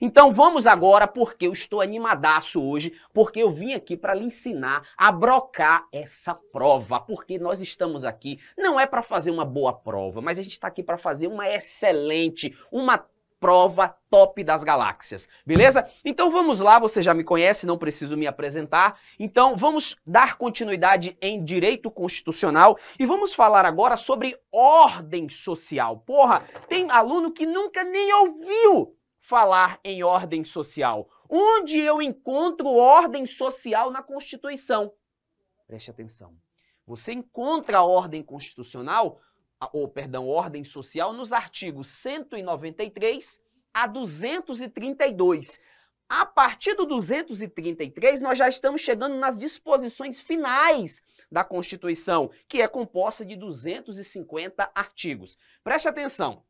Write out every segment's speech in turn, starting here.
Então vamos agora, porque eu estou animadaço hoje, porque eu vim aqui para lhe ensinar a brocar essa prova, porque nós estamos aqui não é para fazer uma boa prova, mas a gente está aqui para fazer uma excelente, uma prova top das galáxias, beleza? Então vamos lá, você já me conhece, não preciso me apresentar. Então vamos dar continuidade em direito constitucional e vamos falar agora sobre ordem social. Porra, tem aluno que nunca nem ouviu falar em ordem social? Onde eu encontro ordem social na Constituição? Preste atenção. Você encontra a ordem constitucional, ou perdão, ordem social nos artigos 193 a 232. A partir do 233, nós já estamos chegando nas disposições finais da Constituição, que é composta de 250 artigos. Preste atenção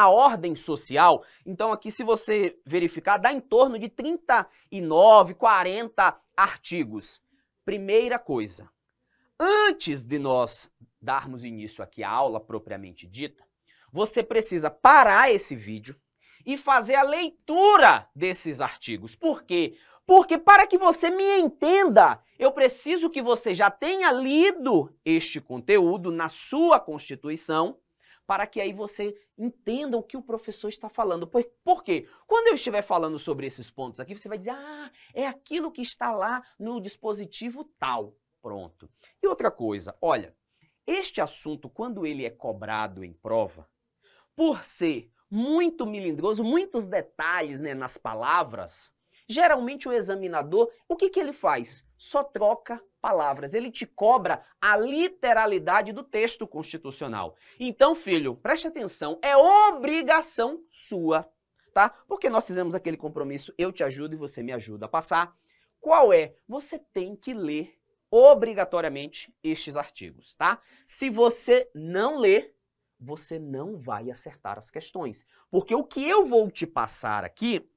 a ordem social. Então aqui se você verificar, dá em torno de 39, 40 artigos. Primeira coisa, antes de nós darmos início aqui à aula propriamente dita, você precisa parar esse vídeo e fazer a leitura desses artigos. Por quê? Porque para que você me entenda, eu preciso que você já tenha lido este conteúdo na sua Constituição para que aí você entenda o que o professor está falando. Por, por quê? Quando eu estiver falando sobre esses pontos aqui, você vai dizer, ah, é aquilo que está lá no dispositivo tal. Pronto. E outra coisa, olha, este assunto, quando ele é cobrado em prova, por ser muito melindroso, muitos detalhes né, nas palavras, geralmente o examinador, o que, que ele faz? Só troca palavras, ele te cobra a literalidade do texto constitucional. Então, filho, preste atenção, é obrigação sua, tá? Porque nós fizemos aquele compromisso, eu te ajudo e você me ajuda a passar. Qual é? Você tem que ler obrigatoriamente estes artigos, tá? Se você não ler, você não vai acertar as questões. Porque o que eu vou te passar aqui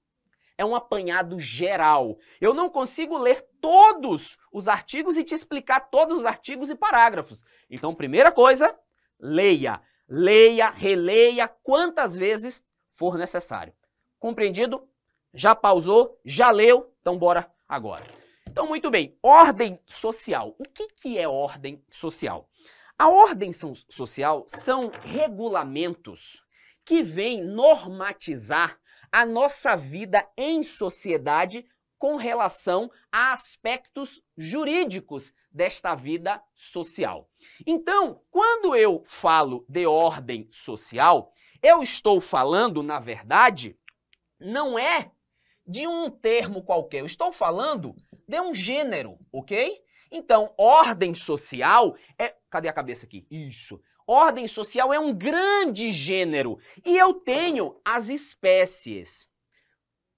é um apanhado geral. Eu não consigo ler todos os artigos e te explicar todos os artigos e parágrafos. Então, primeira coisa, leia. Leia, releia quantas vezes for necessário. Compreendido? Já pausou? Já leu? Então, bora agora. Então, muito bem. Ordem social. O que, que é ordem social? A ordem social são regulamentos que vêm normatizar a nossa vida em sociedade com relação a aspectos jurídicos desta vida social. Então, quando eu falo de ordem social, eu estou falando, na verdade, não é de um termo qualquer, eu estou falando de um gênero, ok? Então, ordem social é. Cadê a cabeça aqui? Isso. Ordem social é um grande gênero e eu tenho as espécies.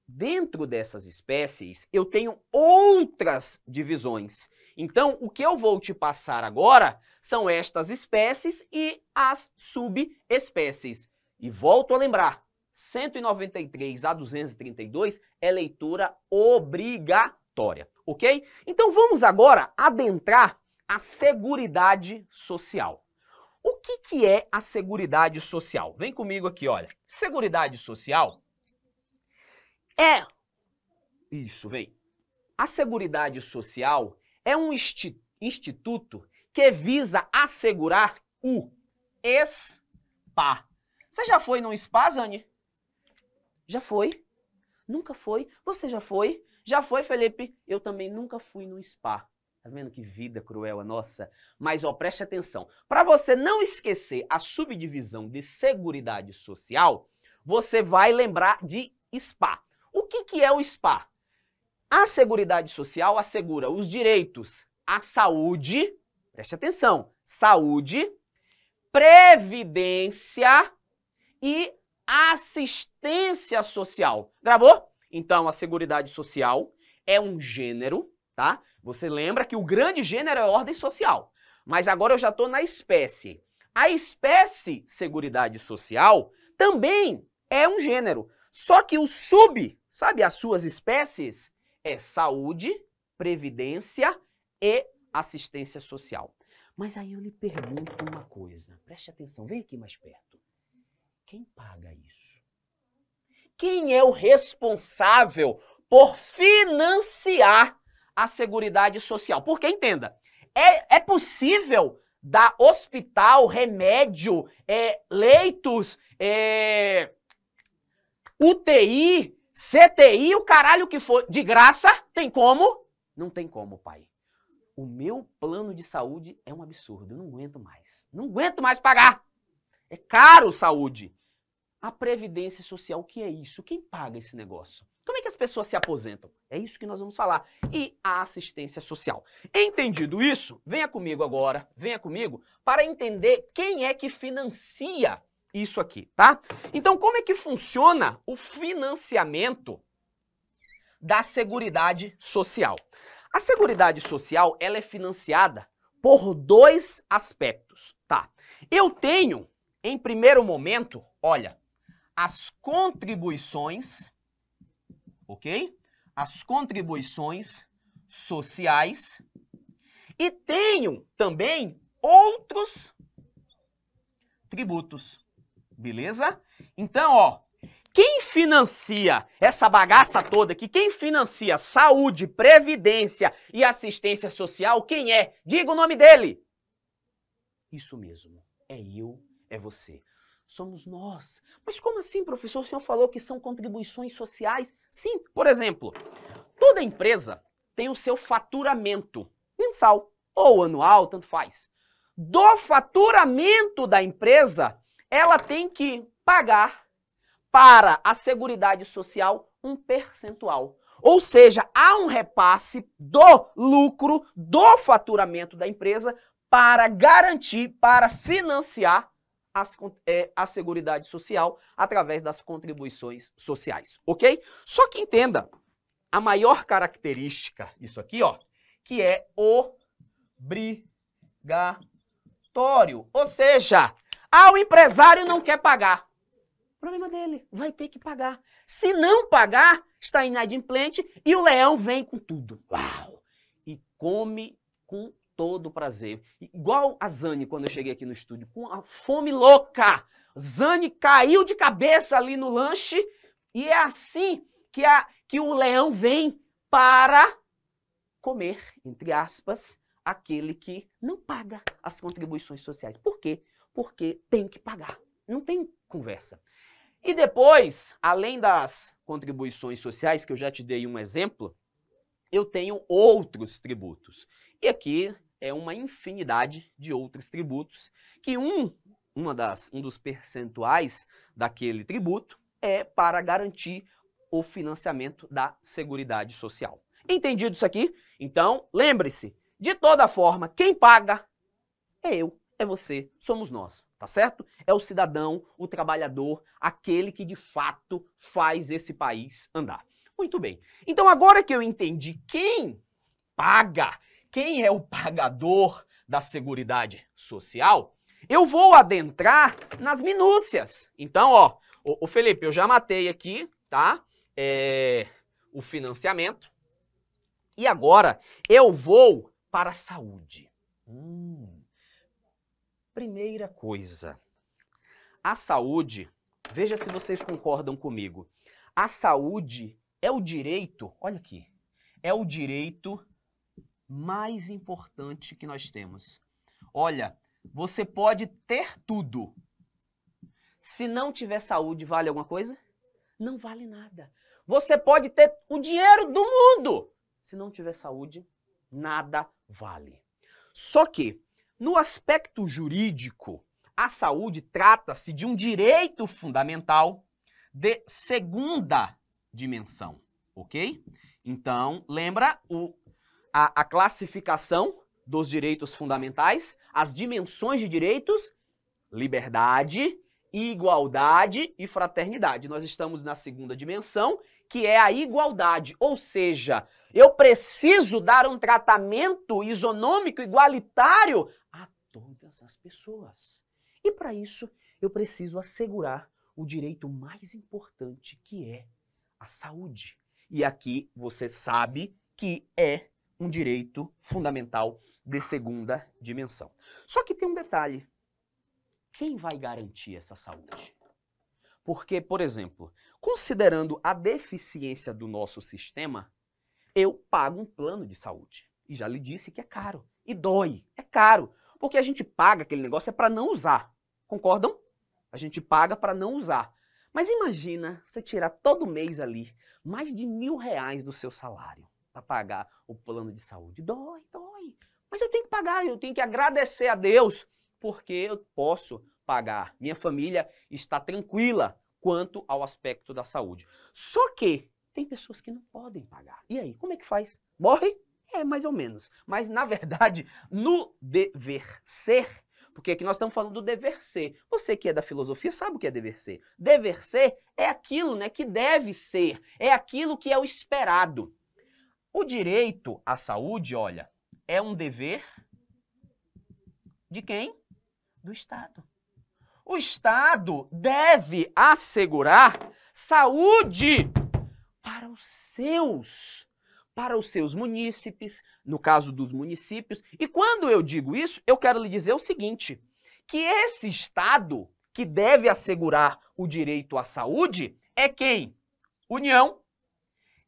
Dentro dessas espécies, eu tenho outras divisões. Então, o que eu vou te passar agora são estas espécies e as subespécies. E volto a lembrar, 193 a 232 é leitura obrigatória, ok? Então vamos agora adentrar a Seguridade Social. O que, que é a Seguridade Social? Vem comigo aqui, olha. Seguridade Social é... Isso, vem. A Seguridade Social é um instituto que visa assegurar o SPA. Você já foi num spa, Zane? Já foi? Nunca foi? Você já foi? Já foi, Felipe? Eu também nunca fui num spa. Tá vendo que vida cruel a nossa? Mas ó, preste atenção. Para você não esquecer a subdivisão de Seguridade Social, você vai lembrar de SPA. O que, que é o SPA? A Seguridade Social assegura os direitos à saúde, preste atenção, saúde, previdência e assistência social. Gravou? Então, a Seguridade Social é um gênero, tá? Você lembra que o grande gênero é a ordem social. Mas agora eu já estou na espécie. A espécie Seguridade Social também é um gênero. Só que o sub, sabe as suas espécies? É saúde, previdência e assistência social. Mas aí eu lhe pergunto uma coisa. Preste atenção, vem aqui mais perto. Quem paga isso? Quem é o responsável por financiar a Seguridade Social. Porque, entenda, é, é possível dar hospital, remédio, é, leitos, é, UTI, CTI, o caralho que for, de graça, tem como? Não tem como, pai. O meu plano de saúde é um absurdo, eu não aguento mais. Não aguento mais pagar. É caro saúde. A previdência social, o que é isso? Quem paga esse negócio? Como é que as pessoas se aposentam? É isso que nós vamos falar. E a assistência social. Entendido isso, venha comigo agora, venha comigo para entender quem é que financia isso aqui, tá? Então, como é que funciona o financiamento da Seguridade Social? A Seguridade Social, ela é financiada por dois aspectos, tá? Eu tenho, em primeiro momento, olha, as contribuições ok? As contribuições sociais e tenho também outros tributos, beleza? Então, ó, quem financia essa bagaça toda aqui, quem financia saúde, previdência e assistência social, quem é? Diga o nome dele. Isso mesmo, é eu, é você somos nós. Mas como assim, professor? O senhor falou que são contribuições sociais? Sim, por exemplo, toda empresa tem o seu faturamento mensal ou anual, tanto faz. Do faturamento da empresa, ela tem que pagar para a Seguridade Social um percentual. Ou seja, há um repasse do lucro, do faturamento da empresa para garantir, para financiar as, é, a Seguridade Social através das contribuições sociais, ok? Só que entenda a maior característica disso aqui, ó, que é obrigatório. Ou seja, ah, o empresário não quer pagar. O problema dele, vai ter que pagar. Se não pagar, está inadimplente e o leão vem com tudo. Uau! E come com todo o prazer. Igual a Zane, quando eu cheguei aqui no estúdio, com a fome louca. Zane caiu de cabeça ali no lanche e é assim que, a, que o leão vem para comer, entre aspas, aquele que não paga as contribuições sociais. Por quê? Porque tem que pagar. Não tem conversa. E depois, além das contribuições sociais, que eu já te dei um exemplo, eu tenho outros tributos. E aqui é uma infinidade de outros tributos, que um, uma das, um dos percentuais daquele tributo é para garantir o financiamento da Seguridade Social. Entendido isso aqui? Então, lembre-se, de toda forma, quem paga é eu, é você, somos nós, tá certo? É o cidadão, o trabalhador, aquele que de fato faz esse país andar. Muito bem. Então, agora que eu entendi quem paga quem é o pagador da Seguridade Social, eu vou adentrar nas minúcias. Então, ó, o, Felipe, eu já matei aqui, tá? É, o financiamento. E agora eu vou para a saúde. Hum. Primeira coisa, a saúde, veja se vocês concordam comigo. A saúde é o direito, olha aqui, é o direito mais importante que nós temos. Olha, você pode ter tudo. Se não tiver saúde, vale alguma coisa? Não vale nada. Você pode ter o dinheiro do mundo. Se não tiver saúde, nada vale. Só que, no aspecto jurídico, a saúde trata-se de um direito fundamental de segunda dimensão, ok? Então, lembra o a, a classificação dos direitos fundamentais, as dimensões de direitos, liberdade, igualdade e fraternidade. Nós estamos na segunda dimensão, que é a igualdade, ou seja, eu preciso dar um tratamento isonômico igualitário a todas as pessoas. E para isso, eu preciso assegurar o direito mais importante, que é a saúde. E aqui você sabe que é um direito fundamental de segunda dimensão. Só que tem um detalhe: quem vai garantir essa saúde? Porque, por exemplo, considerando a deficiência do nosso sistema, eu pago um plano de saúde. E já lhe disse que é caro. E dói. É caro. Porque a gente paga aquele negócio é para não usar. Concordam? A gente paga para não usar. Mas imagina você tirar todo mês ali mais de mil reais do seu salário para pagar o plano de saúde. Dói, dói. Mas eu tenho que pagar, eu tenho que agradecer a Deus, porque eu posso pagar. Minha família está tranquila quanto ao aspecto da saúde. Só que tem pessoas que não podem pagar. E aí, como é que faz? Morre? É, mais ou menos. Mas, na verdade, no dever ser, porque aqui nós estamos falando do dever ser. Você que é da filosofia sabe o que é dever ser. Dever ser é aquilo né, que deve ser, é aquilo que é o esperado. O direito à saúde, olha, é um dever de quem? Do Estado. O Estado deve assegurar saúde para os seus, para os seus munícipes, no caso dos municípios. E quando eu digo isso, eu quero lhe dizer o seguinte: que esse Estado que deve assegurar o direito à saúde é quem? União,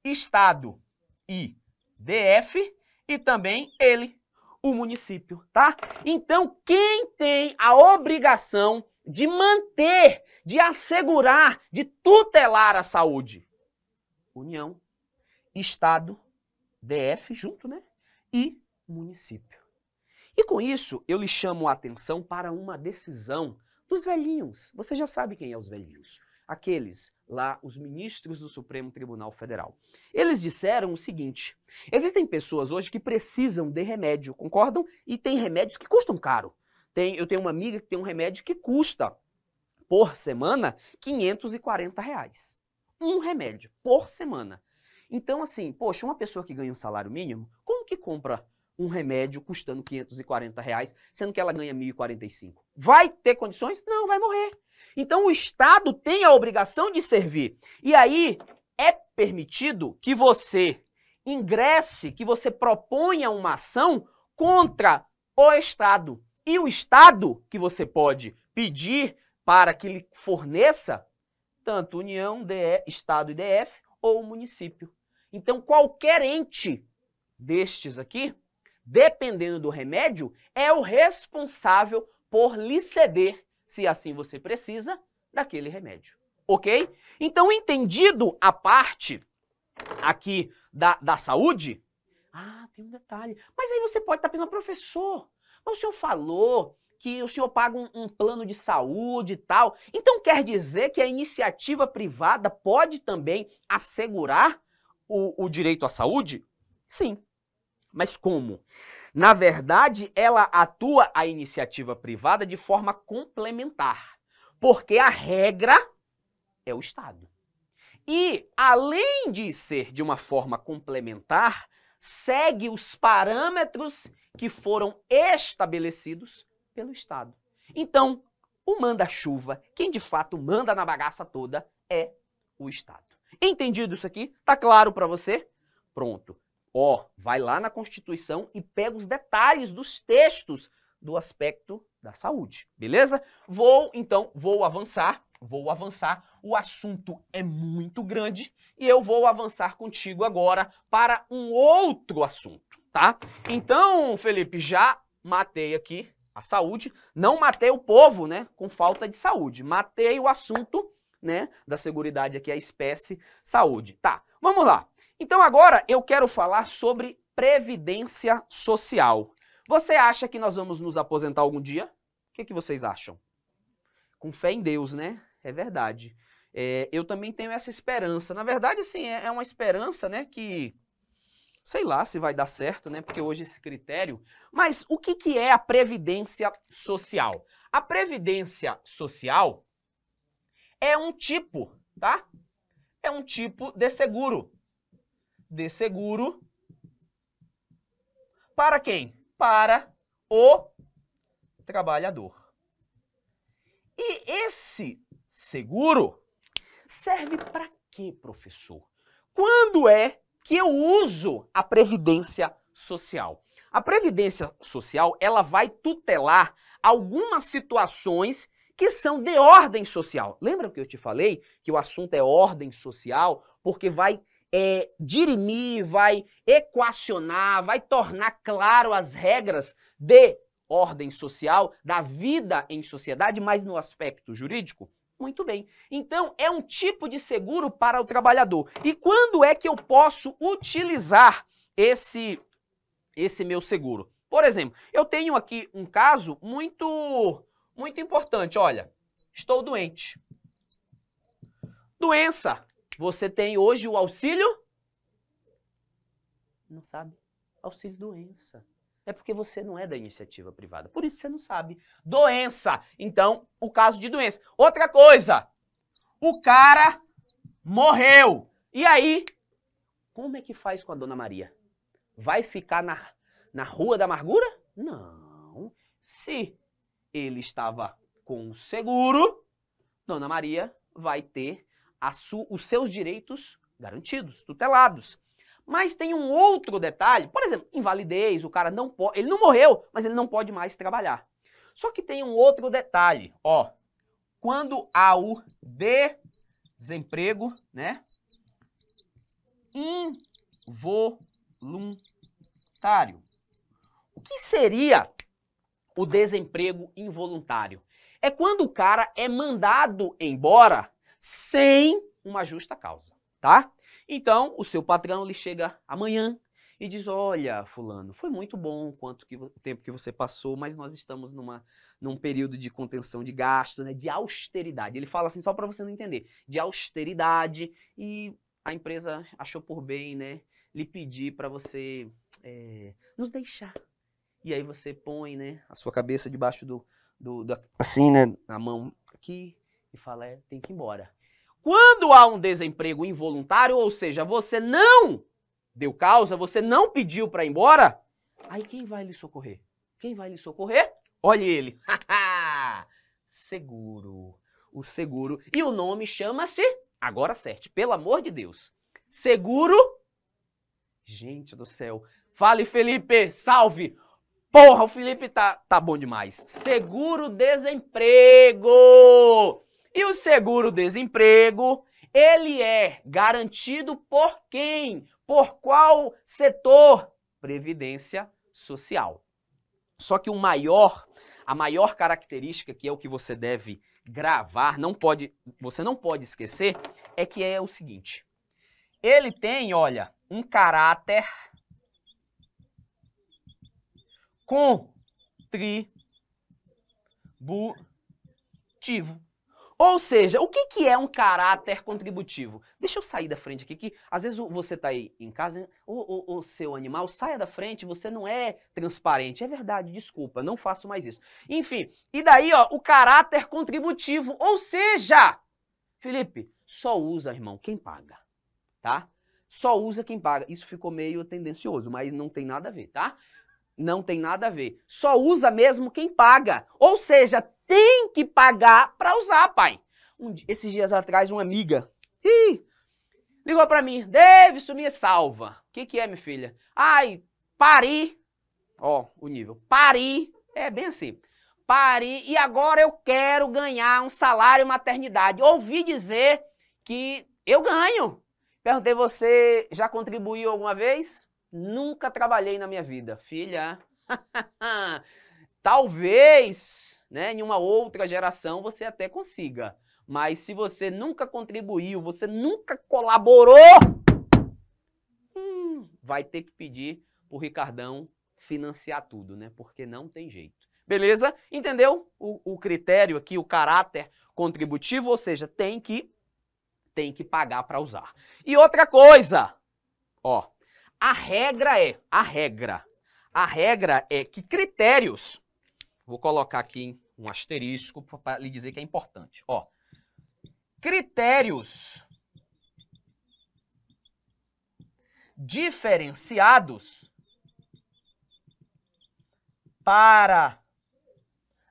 Estado e DF e também ele, o município, tá? Então, quem tem a obrigação de manter, de assegurar, de tutelar a saúde? União, Estado, DF junto, né? E município. E com isso, eu lhe chamo a atenção para uma decisão dos velhinhos. Você já sabe quem é os velhinhos aqueles lá, os ministros do Supremo Tribunal Federal. Eles disseram o seguinte: existem pessoas hoje que precisam de remédio, concordam? E tem remédios que custam caro. Tem, eu tenho uma amiga que tem um remédio que custa por semana 540 reais. Um remédio por semana. Então, assim, poxa, uma pessoa que ganha um salário mínimo, como que compra um remédio custando 540 reais, sendo que ela ganha 1.045? Vai ter condições? Não, vai morrer. Então o Estado tem a obrigação de servir. E aí é permitido que você ingresse, que você proponha uma ação contra o Estado. E o Estado que você pode pedir para que lhe forneça tanto União, DE, Estado e DF ou município. Então qualquer ente destes aqui, dependendo do remédio, é o responsável por lhe ceder se assim você precisa, daquele remédio. Ok? Então, entendido a parte aqui da, da saúde. Ah, tem um detalhe. Mas aí você pode estar pensando, professor, mas o senhor falou que o senhor paga um, um, plano de saúde e tal. Então quer dizer que a iniciativa privada pode também assegurar o, o direito à saúde? Sim. Mas como? Na verdade, ela atua a iniciativa privada de forma complementar, porque a regra é o Estado. E, além de ser de uma forma complementar, segue os parâmetros que foram estabelecidos pelo Estado. Então, o manda-chuva, quem de fato manda na bagaça toda, é o Estado. Entendido isso aqui? Tá claro para você? Pronto. Ó, vai lá na Constituição e pega os detalhes dos textos do aspecto da saúde, beleza? Vou, então, vou avançar, vou avançar. O assunto é muito grande e eu vou avançar contigo agora para um outro assunto, tá? Então, Felipe, já matei aqui a saúde, não matei o povo, né, com falta de saúde. Matei o assunto, né, da seguridade aqui a espécie saúde. Tá. Vamos lá. Então agora eu quero falar sobre previdência social. Você acha que nós vamos nos aposentar algum dia? O que, é que vocês acham? Com fé em Deus, né? É verdade. É, eu também tenho essa esperança. Na verdade, assim, é, é uma esperança, né, que sei lá se vai dar certo, né? Porque hoje esse critério. Mas o que, que é a previdência social? A previdência social é um tipo, tá? É um tipo de seguro de seguro para quem? Para o trabalhador. E esse seguro serve para quê, professor? Quando é que eu uso a previdência social? A previdência social, ela vai tutelar algumas situações que são de ordem social. Lembra que eu te falei que o assunto é ordem social porque vai é, dirimir, vai equacionar, vai tornar claro as regras de ordem social, da vida em sociedade, mas no aspecto jurídico? Muito bem. Então, é um tipo de seguro para o trabalhador. E quando é que eu posso utilizar esse, esse meu seguro? Por exemplo, eu tenho aqui um caso muito, muito importante. Olha, estou doente. Doença você tem hoje o auxílio? Não sabe. Auxílio doença. É porque você não é da iniciativa privada. Por isso você não sabe. Doença. Então, o caso de doença. Outra coisa. O cara morreu. E aí, como é que faz com a dona Maria? Vai ficar na, na rua da amargura? Não. Se ele estava com seguro, dona Maria vai ter os seus direitos garantidos, tutelados. Mas tem um outro detalhe, por exemplo, invalidez, o cara não pode, ele não morreu, mas ele não pode mais trabalhar. Só que tem um outro detalhe, ó, quando há o desemprego, né, involuntário. O que seria o desemprego involuntário? É quando o cara é mandado embora sem uma justa causa, tá? Então, o seu patrão lhe chega amanhã e diz: "Olha, fulano, foi muito bom quanto que o tempo que você passou, mas nós estamos numa num período de contenção de gasto, né, de austeridade". Ele fala assim só para você não entender, de austeridade e a empresa achou por bem, né, lhe pedir para você é, nos deixar. E aí você põe, né, a sua cabeça debaixo do, do, do assim, né, a mão aqui e fala, é, tem que ir embora. Quando há um desemprego involuntário, ou seja, você não deu causa, você não pediu para ir embora, aí quem vai lhe socorrer? Quem vai lhe socorrer? Olhe ele. seguro. O seguro. E o nome chama-se, agora certo. pelo amor de Deus. Seguro. Gente do céu. Fale, Felipe. Salve. Porra, o Felipe tá, tá bom demais. Seguro desemprego. E o seguro-desemprego, ele é garantido por quem? Por qual setor? Previdência Social. Só que o maior, a maior característica que é o que você deve gravar, não pode, você não pode esquecer, é que é o seguinte. Ele tem, olha, um caráter contributivo. Ou seja, o que, que é um caráter contributivo? Deixa eu sair da frente aqui, que às vezes você está aí em casa, o, o, o seu animal saia da frente, você não é transparente. É verdade, desculpa, não faço mais isso. Enfim, e daí, ó, o caráter contributivo. Ou seja, Felipe, só usa, irmão, quem paga, tá? Só usa quem paga. Isso ficou meio tendencioso, mas não tem nada a ver, tá? Não tem nada a ver. Só usa mesmo quem paga. Ou seja, tem que pagar para usar, pai. Um, esses dias atrás, uma amiga ih, ligou para mim, deve sumir salva. O que, que é, minha filha? Ai, pari. Ó, o nível. Pari. É bem assim. Pari. E agora eu quero ganhar um salário maternidade. Ouvi dizer que eu ganho. Perguntei, você já contribuiu alguma vez? Nunca trabalhei na minha vida. Filha, talvez né? Em uma outra geração você até consiga. Mas se você nunca contribuiu, você nunca colaborou, hum, vai ter que pedir pro Ricardão financiar tudo, né? Porque não tem jeito. Beleza? Entendeu o, o critério aqui, o caráter contributivo? Ou seja, tem que tem que pagar para usar. E outra coisa, ó, a regra é, a regra, a regra é que critérios Vou colocar aqui um asterisco para lhe dizer que é importante. Ó, critérios diferenciados para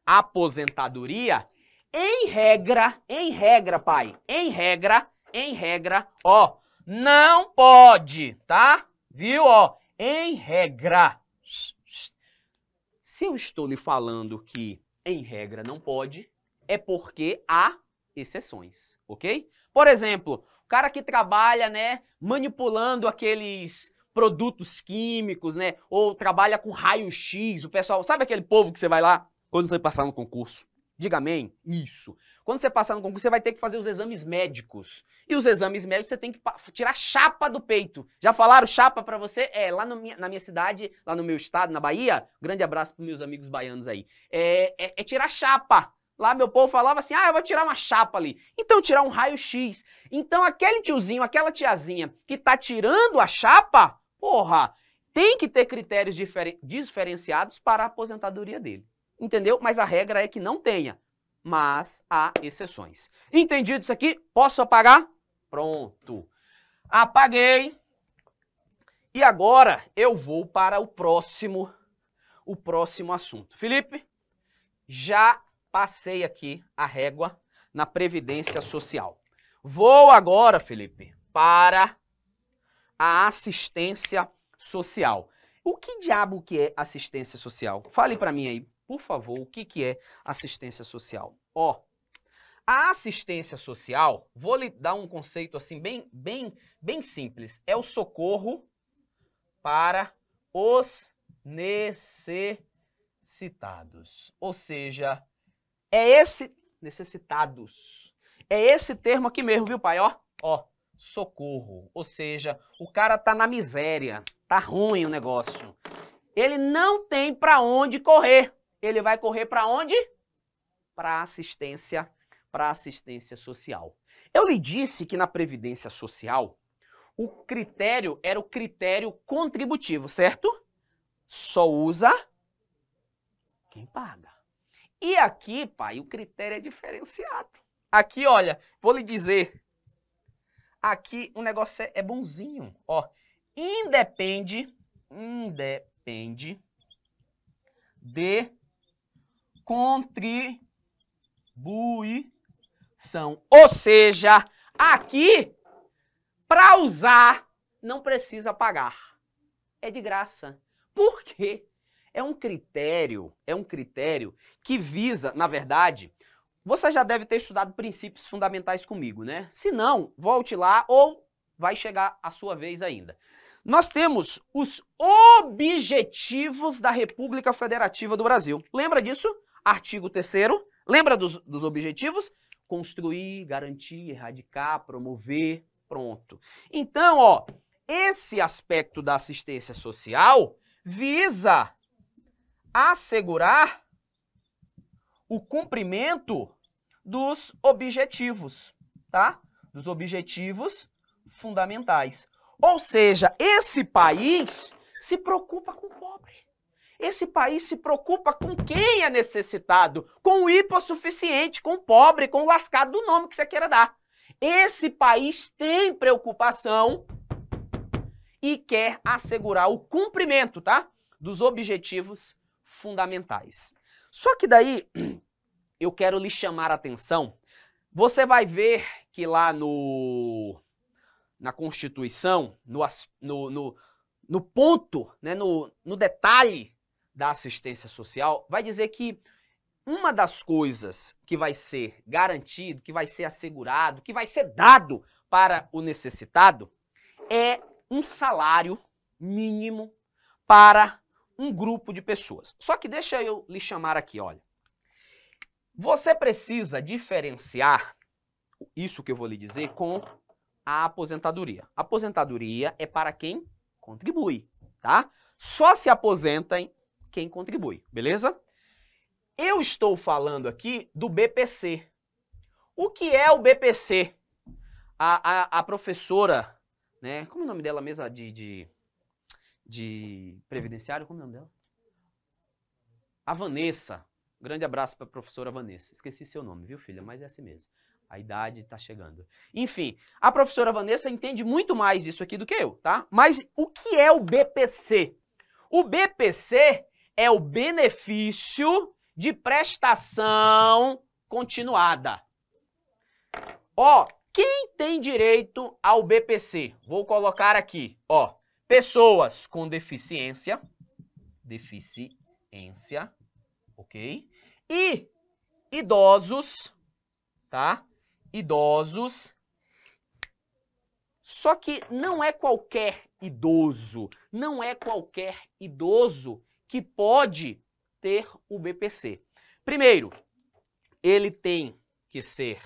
aposentadoria, em regra, em regra, pai, em regra, em regra, ó, não pode, tá? Viu, ó? Em regra, se eu estou lhe falando que, em regra, não pode, é porque há exceções, ok? Por exemplo, o cara que trabalha, né, manipulando aqueles produtos químicos, né, ou trabalha com raio-x, o pessoal, sabe aquele povo que você vai lá quando você passar no concurso? Diga amém? Isso. Quando você passar no concurso, você vai ter que fazer os exames médicos. E os exames médicos você tem que tirar chapa do peito. Já falaram chapa para você? É, lá minha, na minha cidade, lá no meu estado, na Bahia, grande abraço pros meus amigos baianos aí. É, é, é tirar chapa. Lá meu povo falava assim: ah, eu vou tirar uma chapa ali. Então, tirar um raio-x. Então, aquele tiozinho, aquela tiazinha que tá tirando a chapa, porra, tem que ter critérios diferen diferenciados para a aposentadoria dele. Entendeu? Mas a regra é que não tenha mas há exceções. Entendido isso aqui? Posso apagar? Pronto. Apaguei. E agora eu vou para o próximo o próximo assunto. Felipe, já passei aqui a régua na previdência social. Vou agora, Felipe, para a assistência social. O que diabo que é assistência social? Fale para mim aí. Por favor, o que, que é assistência social? Ó, a assistência social, vou lhe dar um conceito assim bem, bem, bem simples, é o socorro para os necessitados. Ou seja, é esse necessitados. É esse termo aqui mesmo, viu, pai? Ó, ó, socorro. Ou seja, o cara tá na miséria, tá ruim o negócio. Ele não tem para onde correr ele vai correr para onde? Para assistência, para assistência social. Eu lhe disse que na previdência social o critério era o critério contributivo, certo? Só usa quem paga. E aqui, pai, o critério é diferenciado. Aqui, olha, vou lhe dizer, aqui o negócio é, é bonzinho, ó. Independe, independe de contribuição. Ou seja, aqui, para usar, não precisa pagar. É de graça. Por quê? É um critério, é um critério que visa, na verdade, você já deve ter estudado princípios fundamentais comigo, né? Se não, volte lá ou vai chegar a sua vez ainda. Nós temos os objetivos da República Federativa do Brasil. Lembra disso? Artigo 3 lembra dos, dos objetivos? Construir, garantir, erradicar, promover, pronto. Então, ó, esse aspecto da assistência social visa assegurar o cumprimento dos objetivos, tá? Dos objetivos fundamentais. Ou seja, esse país se preocupa com o pobre. Esse país se preocupa com quem é necessitado, com o hipossuficiente, com o pobre, com o lascado do nome que você queira dar. Esse país tem preocupação e quer assegurar o cumprimento, tá? Dos objetivos fundamentais. Só que daí eu quero lhe chamar a atenção. Você vai ver que lá no na Constituição, no, no, no, no ponto, né, no, no detalhe da assistência social vai dizer que uma das coisas que vai ser garantido, que vai ser assegurado, que vai ser dado para o necessitado é um salário mínimo para um grupo de pessoas. Só que deixa eu lhe chamar aqui, olha. Você precisa diferenciar isso que eu vou lhe dizer com a aposentadoria. Aposentadoria é para quem contribui, tá? Só se aposentam quem contribui, beleza? Eu estou falando aqui do BPC. O que é o BPC? A, a, a professora, né? Como é o nome dela mesmo? De, de, de previdenciário? Como é o nome dela? A Vanessa. Grande abraço para a professora Vanessa. Esqueci seu nome, viu, filha? Mas é assim mesmo. A idade está chegando. Enfim, a professora Vanessa entende muito mais isso aqui do que eu, tá? Mas o que é o BPC? O BPC é o benefício de prestação continuada. Ó, quem tem direito ao BPC? Vou colocar aqui, ó, pessoas com deficiência, deficiência, ok? E idosos, tá? Idosos. Só que não é qualquer idoso, não é qualquer idoso que pode ter o BPC. Primeiro, ele tem que ser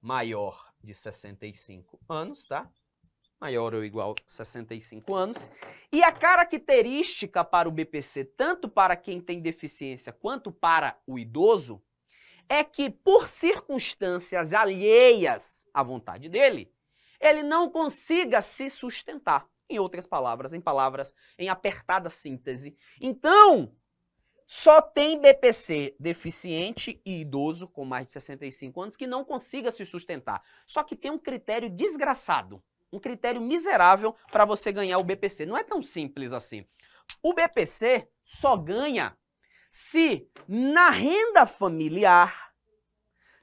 maior de 65 anos, tá? Maior ou igual a 65 anos. E a característica para o BPC, tanto para quem tem deficiência quanto para o idoso, é que por circunstâncias alheias à vontade dele, ele não consiga se sustentar. Em outras palavras, em palavras em apertada síntese. Então, só tem BPC deficiente e idoso com mais de 65 anos que não consiga se sustentar. Só que tem um critério desgraçado, um critério miserável para você ganhar o BPC. Não é tão simples assim. O BPC só ganha se na renda familiar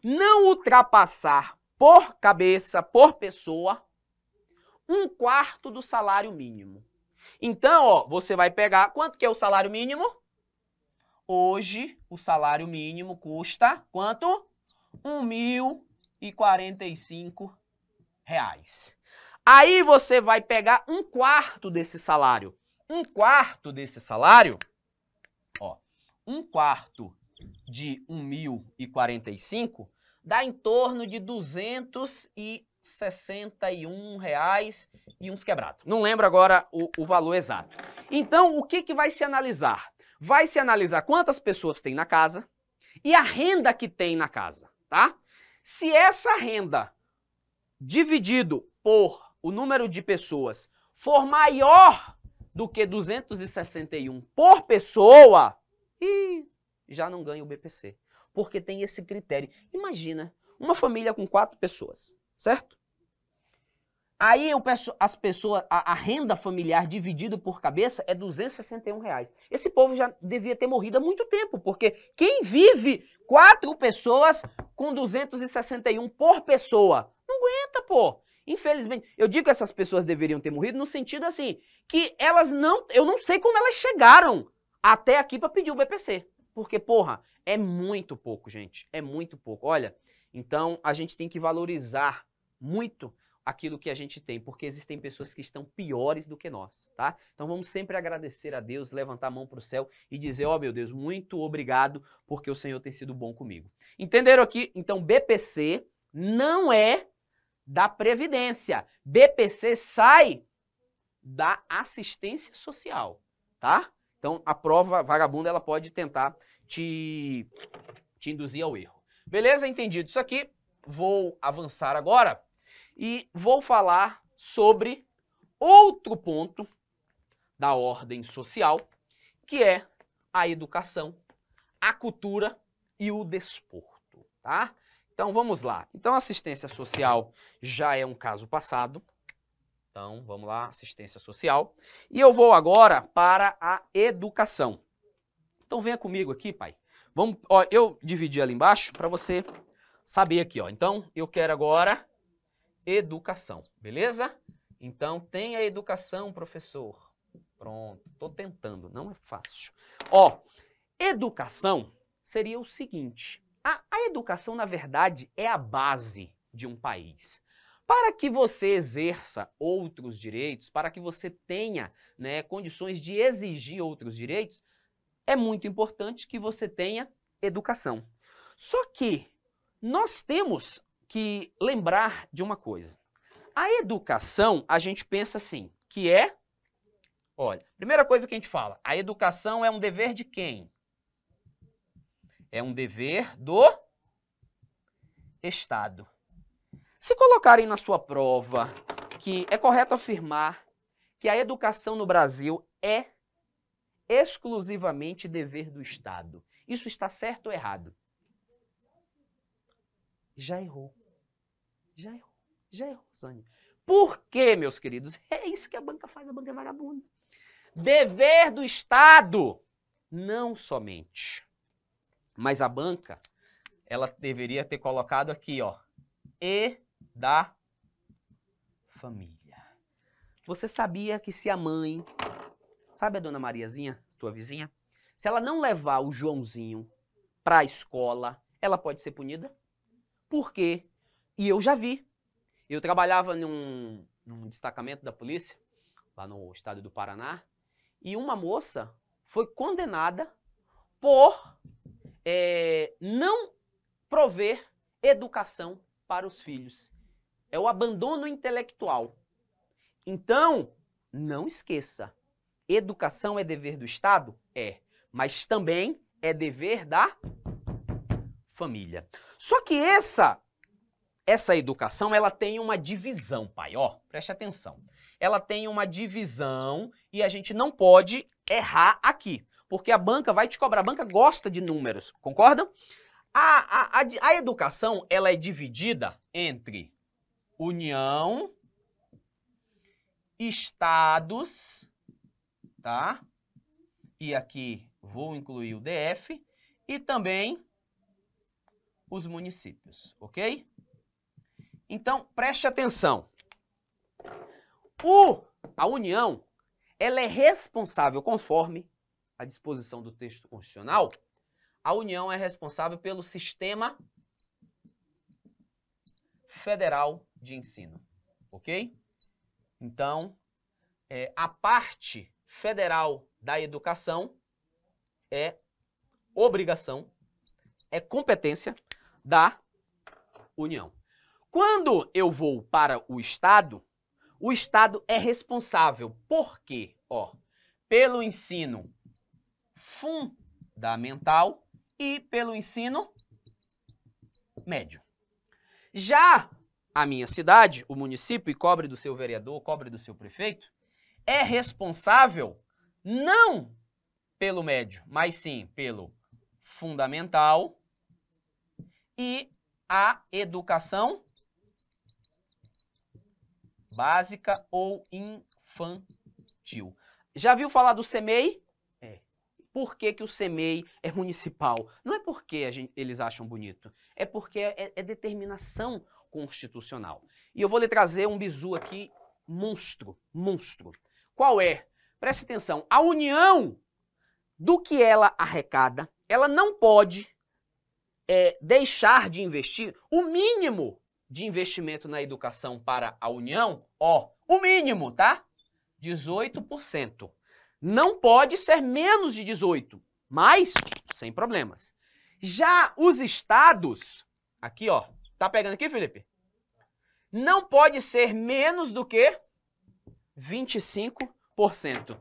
não ultrapassar por cabeça, por pessoa, um quarto do salário mínimo. Então, ó, você vai pegar. Quanto que é o salário mínimo? Hoje, o salário mínimo custa quanto? R$ 1.045. Aí você vai pegar um quarto desse salário. Um quarto desse salário, ó, um quarto de 1.045 dá em torno de 280 61 reais e uns quebrados. Não lembro agora o, o, valor exato. Então, o que, que vai se analisar? Vai se analisar quantas pessoas tem na casa e a renda que tem na casa, tá? Se essa renda dividido por o número de pessoas for maior do que 261 por pessoa, e já não ganha o BPC, porque tem esse critério. Imagina uma família com quatro pessoas certo? Aí peço, as pessoas, a, a, renda familiar dividido por cabeça é 261 reais. Esse povo já devia ter morrido há muito tempo, porque quem vive quatro pessoas com 261 por pessoa não aguenta, pô. Infelizmente, eu digo que essas pessoas deveriam ter morrido no sentido assim que elas não, eu não sei como elas chegaram até aqui para pedir o BPC, porque porra é muito pouco, gente, é muito pouco. Olha, então a gente tem que valorizar muito aquilo que a gente tem, porque existem pessoas que estão piores do que nós, tá? Então vamos sempre agradecer a Deus, levantar a mão para o céu e dizer, ó oh, meu Deus, muito obrigado, porque o Senhor tem sido bom comigo. Entenderam aqui? Então BPC não é da previdência. BPC sai da assistência social, tá? Então a prova vagabunda ela pode tentar te te induzir ao erro. Beleza? Entendido isso aqui. Vou avançar agora e vou falar sobre outro ponto da ordem social, que é a educação, a cultura e o desporto, tá? Então vamos lá. Então assistência social já é um caso passado. Então vamos lá, assistência social. E eu vou agora para a educação. Então venha comigo aqui, pai. Vamos, ó, eu dividi ali embaixo para você saber aqui, ó. Então eu quero agora educação, beleza? Então, tenha educação, professor. Pronto, estou tentando, não é fácil. Ó, educação seria o seguinte. A, a educação, na verdade, é a base de um país. Para que você exerça outros direitos, para que você tenha né, condições de exigir outros direitos, é muito importante que você tenha educação. Só que nós temos que lembrar de uma coisa. A educação, a gente pensa assim, que é. Olha, primeira coisa que a gente fala, a educação é um dever de quem? É um dever do Estado. Se colocarem na sua prova que é correto afirmar que a educação no Brasil é exclusivamente dever do Estado, isso está certo ou errado? Já errou. Já errou, é, já errou, é Sânia. Por quê, meus queridos? É isso que a banca faz, a banca é vagabunda. Dever do Estado, não somente. Mas a banca, ela deveria ter colocado aqui, ó, e da família. Você sabia que se a mãe, sabe a dona Mariazinha, tua vizinha? Se ela não levar o Joãozinho para a escola, ela pode ser punida? Por quê? E eu já vi. Eu trabalhava num, num destacamento da polícia, lá no estado do Paraná, e uma moça foi condenada por é, não prover educação para os filhos. É o abandono intelectual. Então, não esqueça: educação é dever do Estado? É, mas também é dever da família. Só que essa essa educação, ela tem uma divisão, pai, ó, preste atenção. Ela tem uma divisão e a gente não pode errar aqui, porque a banca vai te cobrar, a banca gosta de números, concordam? A, a, a, a educação, ela é dividida entre União, Estados, tá? E aqui vou incluir o DF e também os municípios, ok? Então, preste atenção. O, a União, ela é responsável, conforme a disposição do texto constitucional, a União é responsável pelo sistema federal de ensino, ok? Então, é, a parte federal da educação é obrigação, é competência da União. Quando eu vou para o Estado, o Estado é responsável por quê? Ó, pelo ensino fundamental e pelo ensino médio. Já a minha cidade, o município, e cobre do seu vereador, cobre do seu prefeito, é responsável não pelo médio, mas sim pelo fundamental e a educação básica ou infantil. Já viu falar do CMEI? É. Por que, que o CMEI é municipal? Não é porque gente, eles acham bonito, é porque é, é determinação constitucional. E eu vou lhe trazer um bizu aqui, monstro, monstro. Qual é? Preste atenção, a União, do que ela arrecada, ela não pode é, deixar de investir o mínimo de investimento na educação para a União, ó, o mínimo, tá? 18%. Não pode ser menos de 18, mas sem problemas. Já os estados, aqui, ó, tá pegando aqui, Felipe? Não pode ser menos do que 25%.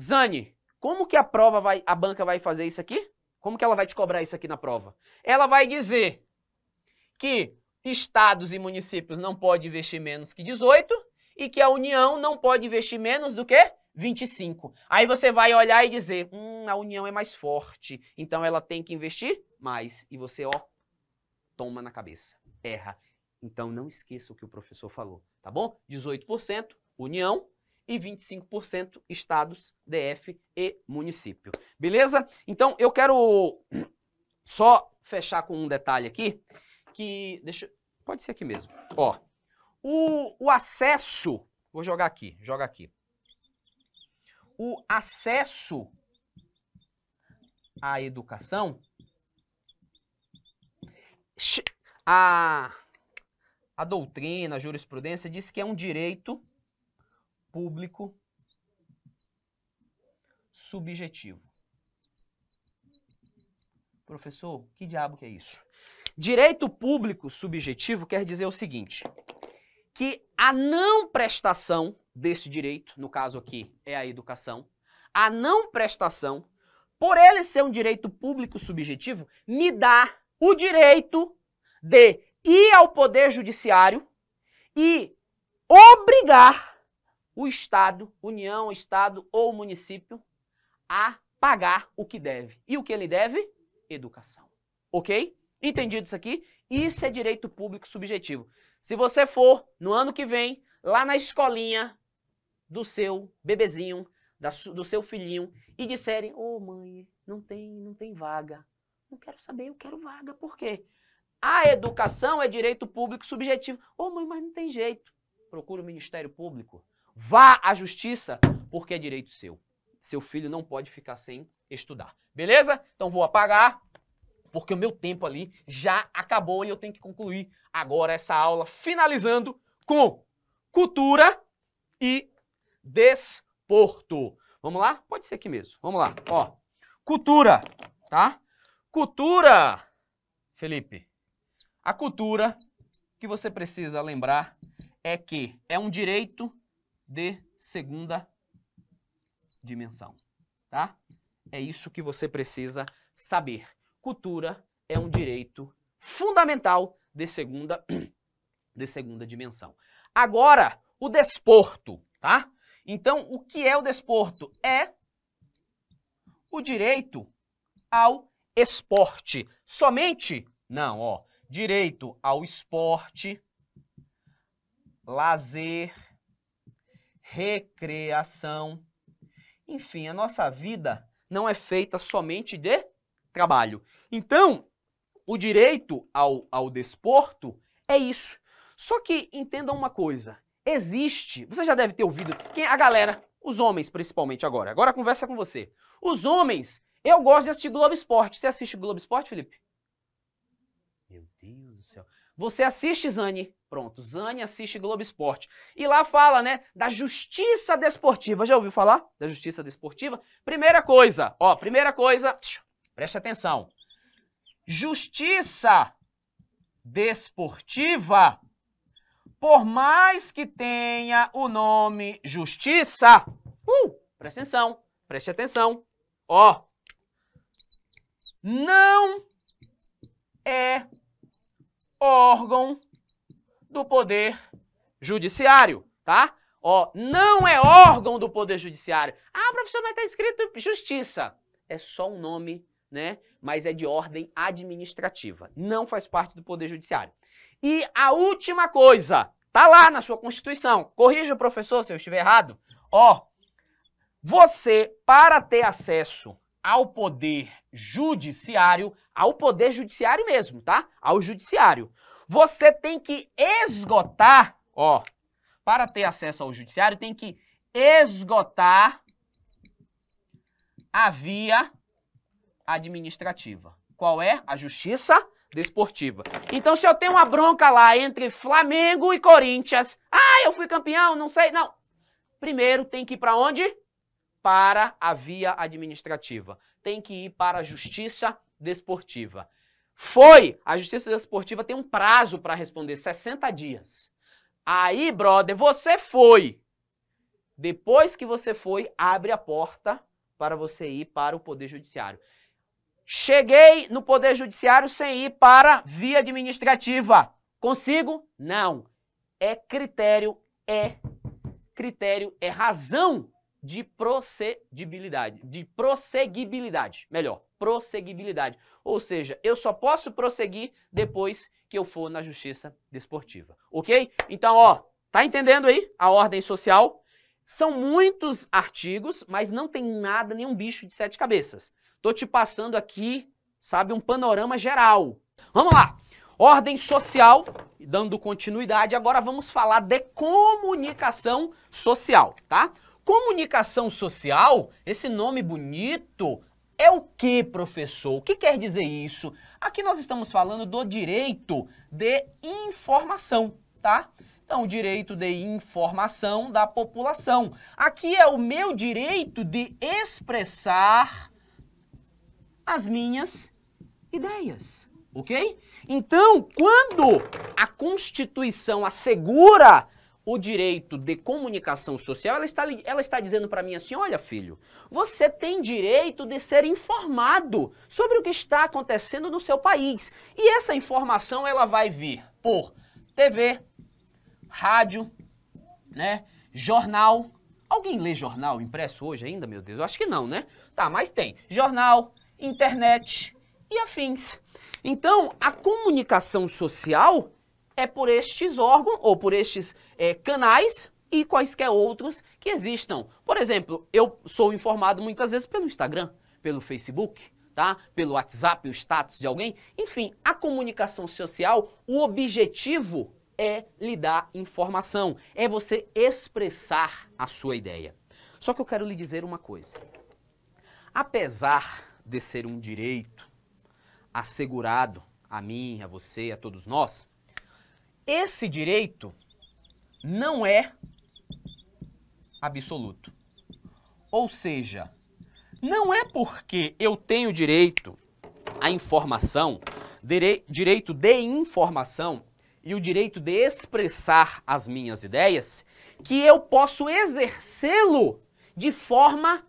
Zane, como que a prova vai, a banca vai fazer isso aqui? Como que ela vai te cobrar isso aqui na prova? Ela vai dizer que estados e municípios não podem investir menos que 18 e que a União não pode investir menos do que 25. Aí você vai olhar e dizer, hum, a União é mais forte, então ela tem que investir mais. E você, ó, toma na cabeça, erra. Então não esqueça o que o professor falou, tá bom? 18% União e 25% estados, DF e município. Beleza? Então eu quero só fechar com um detalhe aqui que. Deixa. Pode ser aqui mesmo. Ó. O, o acesso. Vou jogar aqui, joga aqui. O acesso à educação. A, a doutrina, a jurisprudência diz que é um direito público subjetivo. Professor, que diabo que é isso? Direito público subjetivo quer dizer o seguinte: que a não prestação desse direito, no caso aqui é a educação, a não prestação, por ele ser um direito público subjetivo, me dá o direito de ir ao Poder Judiciário e obrigar o Estado, União, Estado ou município, a pagar o que deve. E o que ele deve? Educação. Ok? Entendido isso aqui? Isso é direito público subjetivo. Se você for, no ano que vem, lá na escolinha do seu bebezinho, do seu filhinho, e disserem, ô oh, mãe, não tem, não tem vaga. Não quero saber, eu quero vaga. Por quê? A educação é direito público subjetivo. Ô oh, mãe, mas não tem jeito. Procure o Ministério Público. Vá à justiça, porque é direito seu. Seu filho não pode ficar sem estudar. Beleza? Então vou apagar porque o meu tempo ali já acabou e eu tenho que concluir agora essa aula, finalizando com cultura e desporto. Vamos lá? Pode ser aqui mesmo. Vamos lá. Ó, cultura, tá? Cultura, Felipe. A cultura que você precisa lembrar é que é um direito de segunda dimensão, tá? É isso que você precisa saber cultura é um direito fundamental de segunda, de segunda dimensão. Agora, o desporto, tá? Então, o que é o desporto? É o direito ao esporte. Somente? Não, ó. Direito ao esporte, lazer, recreação. Enfim, a nossa vida não é feita somente de trabalho. Então, o direito ao, ao desporto é isso. Só que entendam uma coisa: existe, você já deve ter ouvido, quem, a galera, os homens principalmente agora, agora conversa é com você. Os homens, eu gosto de assistir Globo Esporte. Você assiste Globo Esporte, Felipe? Meu Deus do céu. Você assiste Zane. Pronto, Zane assiste Globo Esporte. E lá fala, né, da justiça desportiva. Já ouviu falar da justiça desportiva? Primeira coisa, ó, primeira coisa, Preste atenção. Justiça desportiva, por mais que tenha o nome justiça, uh, preste atenção, preste atenção, ó, não é órgão do poder judiciário, tá? Ó, não é órgão do poder judiciário. Ah, professor, mas tá escrito justiça. É só um nome né? Mas é de ordem administrativa, não faz parte do Poder Judiciário. E a última coisa, tá lá na sua Constituição. Corrija o professor se eu estiver errado. Ó, você para ter acesso ao poder judiciário, ao poder judiciário mesmo, tá? Ao judiciário. Você tem que esgotar, ó, para ter acesso ao judiciário, tem que esgotar a via administrativa. Qual é? A justiça desportiva. Então, se eu tenho uma bronca lá entre Flamengo e Corinthians, ah, eu fui campeão, não sei, não. Primeiro tem que ir para onde? Para a via administrativa. Tem que ir para a justiça desportiva. Foi! A justiça desportiva tem um prazo para responder, 60 dias. Aí, brother, você foi. Depois que você foi, abre a porta para você ir para o Poder Judiciário. Cheguei no Poder Judiciário sem ir para via administrativa. Consigo? Não. É critério, é critério, é razão de procedibilidade, de prosseguibilidade, melhor, prosseguibilidade. Ou seja, eu só posso prosseguir depois que eu for na justiça desportiva, ok? Então, ó, tá entendendo aí a ordem social? São muitos artigos, mas não tem nada, nenhum bicho de sete cabeças. Tô te passando aqui, sabe, um panorama geral. Vamos lá. Ordem social, dando continuidade, agora vamos falar de comunicação social, tá? Comunicação social, esse nome bonito, é o que, professor? O que quer dizer isso? Aqui nós estamos falando do direito de informação, tá? Então, o direito de informação da população. Aqui é o meu direito de expressar as minhas ideias, ok? Então, quando a Constituição assegura o direito de comunicação social, ela está, ela está dizendo para mim assim: olha, filho, você tem direito de ser informado sobre o que está acontecendo no seu país. E essa informação ela vai vir por TV, rádio, né, jornal. Alguém lê jornal impresso hoje ainda, meu Deus? Eu acho que não, né? Tá, mas tem jornal, internet e afins. Então, a comunicação social é por estes órgãos ou por estes é, canais e quaisquer outros que existam. Por exemplo, eu sou informado muitas vezes pelo Instagram, pelo Facebook, tá? pelo WhatsApp, o status de alguém. Enfim, a comunicação social, o objetivo é lhe dar informação, é você expressar a sua ideia. Só que eu quero lhe dizer uma coisa. Apesar de ser um direito assegurado a mim, a você, a todos nós, esse direito não é absoluto. Ou seja, não é porque eu tenho direito à informação, direito de informação e o direito de expressar as minhas ideias, que eu posso exercê-lo de forma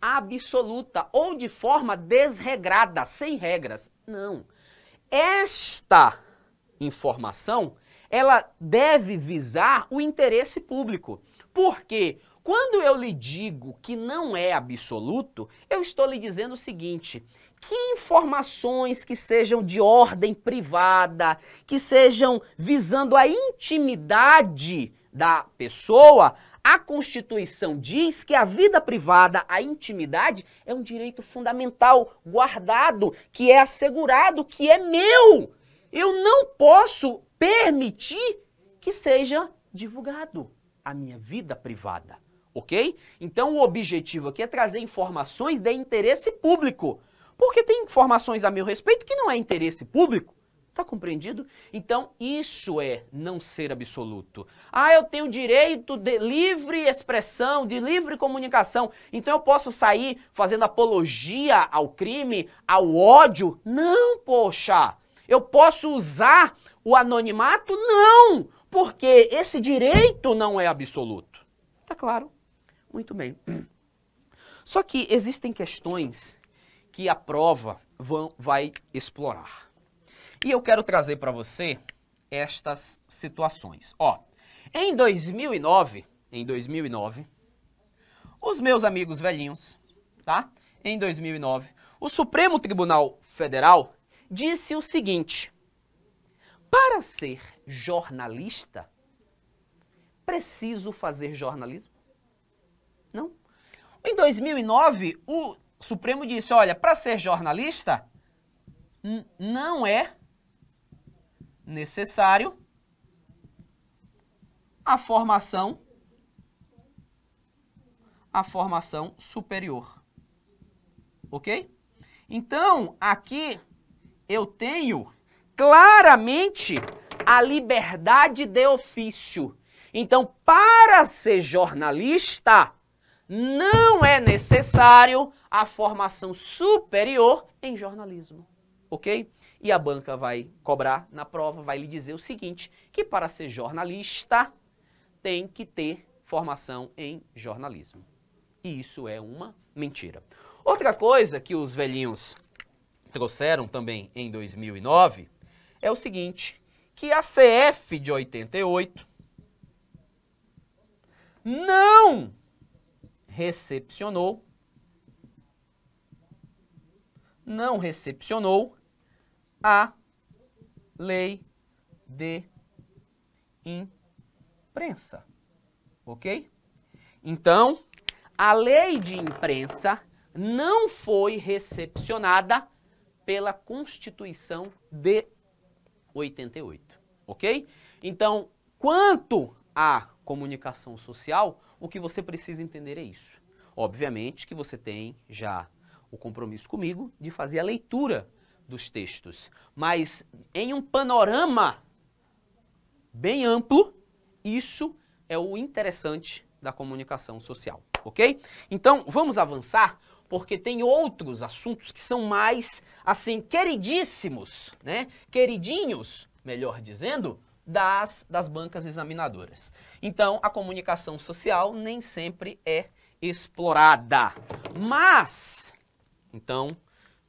absoluta ou de forma desregrada, sem regras. Não. Esta informação, ela deve visar o interesse público. Porque quando eu lhe digo que não é absoluto, eu estou lhe dizendo o seguinte: que informações que sejam de ordem privada, que sejam visando a intimidade da pessoa, a Constituição diz que a vida privada, a intimidade, é um direito fundamental, guardado, que é assegurado, que é meu. Eu não posso permitir que seja divulgado a minha vida privada, ok? Então o objetivo aqui é trazer informações de interesse público, porque tem informações a meu respeito que não é interesse público. Está compreendido? Então, isso é não ser absoluto. Ah, eu tenho direito de livre expressão, de livre comunicação, então eu posso sair fazendo apologia ao crime, ao ódio? Não, poxa! Eu posso usar o anonimato? Não! Porque esse direito não é absoluto. Tá claro? Muito bem. Só que existem questões que a prova vão, vai explorar. E eu quero trazer para você estas situações. Ó, em 2009, em 2009, os meus amigos velhinhos, tá? Em 2009, o Supremo Tribunal Federal disse o seguinte: para ser jornalista, preciso fazer jornalismo? Não. Em 2009, o Supremo disse: olha, para ser jornalista, não é necessário a formação a formação superior. OK? Então, aqui eu tenho claramente a liberdade de ofício. Então, para ser jornalista, não é necessário a formação superior em jornalismo, ok? E a banca vai cobrar na prova, vai lhe dizer o seguinte: que para ser jornalista tem que ter formação em jornalismo. E isso é uma mentira. Outra coisa que os velhinhos trouxeram também em 2009 é o seguinte, que a CF de 88 não recepcionou não recepcionou a lei de imprensa. Ok? Então, a lei de imprensa não foi recepcionada pela Constituição de 88. Ok? Então, quanto à comunicação social, o que você precisa entender é isso. Obviamente que você tem já o compromisso comigo de fazer a leitura dos textos, mas em um panorama bem amplo, isso é o interessante da comunicação social, ok? Então vamos avançar porque tem outros assuntos que são mais assim queridíssimos, né? Queridinhos, melhor dizendo, das das bancas examinadoras. Então a comunicação social nem sempre é explorada, mas então,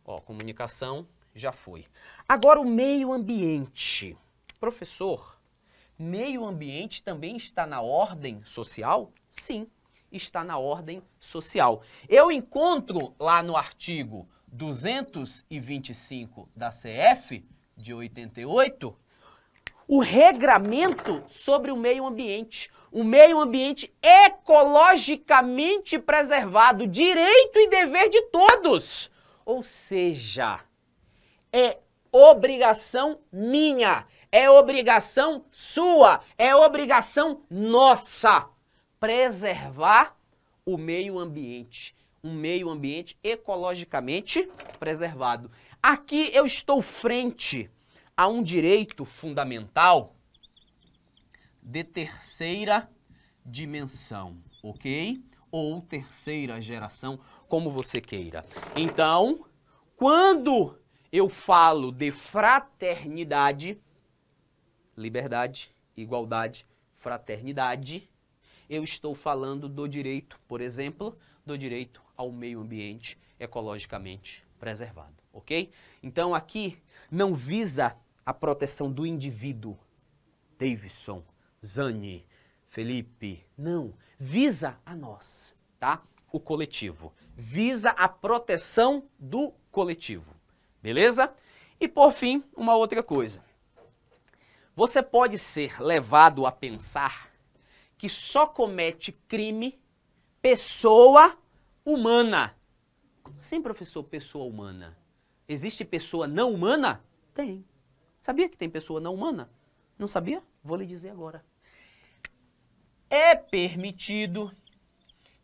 ó, comunicação já foi. Agora o meio ambiente. Professor, meio ambiente também está na ordem social? Sim, está na ordem social. Eu encontro lá no artigo 225 da CF de 88 o regramento sobre o meio ambiente. O meio ambiente ecologicamente preservado, direito e dever de todos. Ou seja, é obrigação minha, é obrigação sua, é obrigação nossa preservar o meio ambiente, um meio ambiente ecologicamente preservado. Aqui eu estou frente a um direito fundamental de terceira dimensão, ok? Ou terceira geração, como você queira. Então, quando eu falo de fraternidade, liberdade, igualdade, fraternidade, eu estou falando do direito, por exemplo, do direito ao meio ambiente ecologicamente preservado, ok? Então aqui não visa a proteção do indivíduo, Davidson, Zani, Felipe, não, visa a nós, tá? O coletivo, visa a proteção do coletivo. Beleza? E por fim, uma outra coisa. Você pode ser levado a pensar que só comete crime pessoa humana. Como assim, professor, pessoa humana? Existe pessoa não humana? Tem. Sabia que tem pessoa não humana? Não sabia? Vou lhe dizer agora. É permitido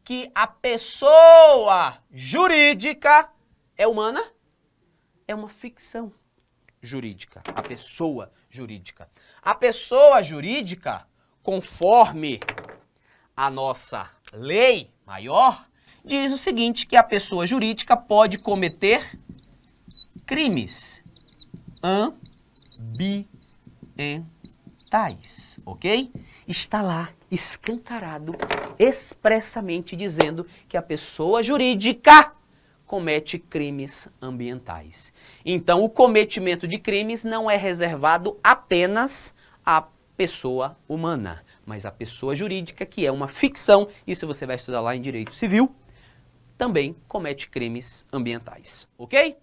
que a pessoa jurídica é humana? é uma ficção jurídica, a pessoa jurídica. A pessoa jurídica, conforme a nossa lei maior, diz o seguinte, que a pessoa jurídica pode cometer crimes ambientais, ok? Está lá escancarado, expressamente dizendo que a pessoa jurídica comete crimes ambientais. Então, o cometimento de crimes não é reservado apenas à pessoa humana, mas à pessoa jurídica, que é uma ficção, isso você vai estudar lá em direito civil, também comete crimes ambientais, ok?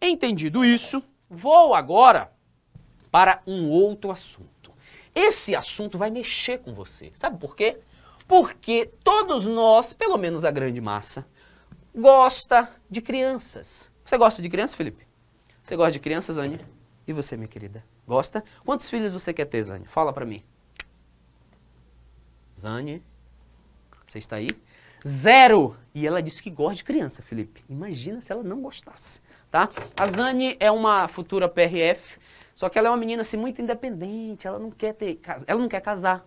Entendido isso, vou agora para um outro assunto. Esse assunto vai mexer com você. Sabe por quê? Porque todos nós, pelo menos a grande massa, gosta de crianças. Você gosta de criança, Felipe? Você gosta de crianças, Anne? E você, minha querida? Gosta? Quantos filhos você quer ter, Zane? Fala para mim. Zane, você está aí? Zero! E ela disse que gosta de criança, Felipe. Imagina se ela não gostasse, tá? A Zane é uma futura PRF, só que ela é uma menina assim muito independente, ela não quer ter, ela não quer casar.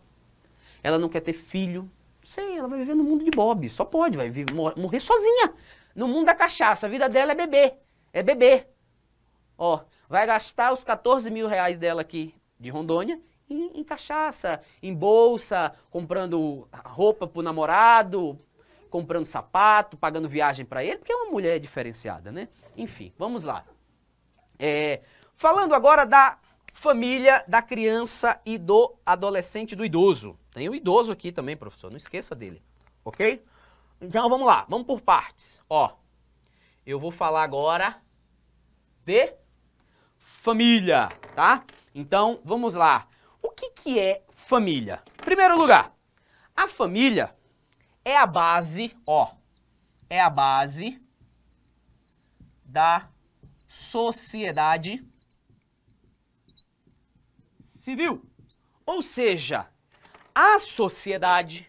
Ela não quer ter filho, sei, ela vai viver no mundo de Bob, só pode, vai viver, morrer sozinha no mundo da cachaça. A vida dela é beber, é beber. Ó, vai gastar os 14 mil reais dela aqui de Rondônia em, em cachaça, em bolsa, comprando roupa pro namorado, comprando sapato, pagando viagem para ele, porque é uma mulher diferenciada, né? Enfim, vamos lá. É, falando agora da família, da criança e do adolescente, do idoso. Tem o um idoso aqui também, professor, não esqueça dele, ok? Então vamos lá, vamos por partes. Ó, eu vou falar agora de família, tá? Então vamos lá. O que, que é família? Primeiro lugar, a família é a base, ó, é a base da sociedade civil. Ou seja, a sociedade,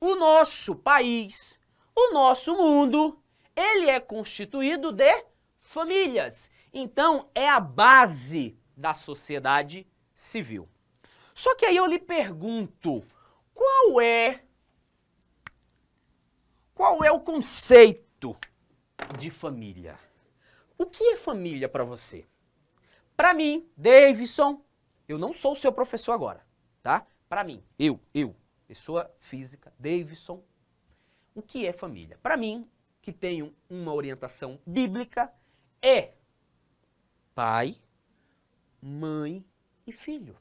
o nosso país, o nosso mundo, ele é constituído de famílias. Então, é a base da sociedade civil. Só que aí eu lhe pergunto, qual é qual é o conceito de família? O que é família para você? Para mim, Davidson, eu não sou o seu professor agora, tá? para mim, eu, eu, pessoa física, Davidson, o que é família? Para mim, que tenho uma orientação bíblica, é pai, mãe e filho.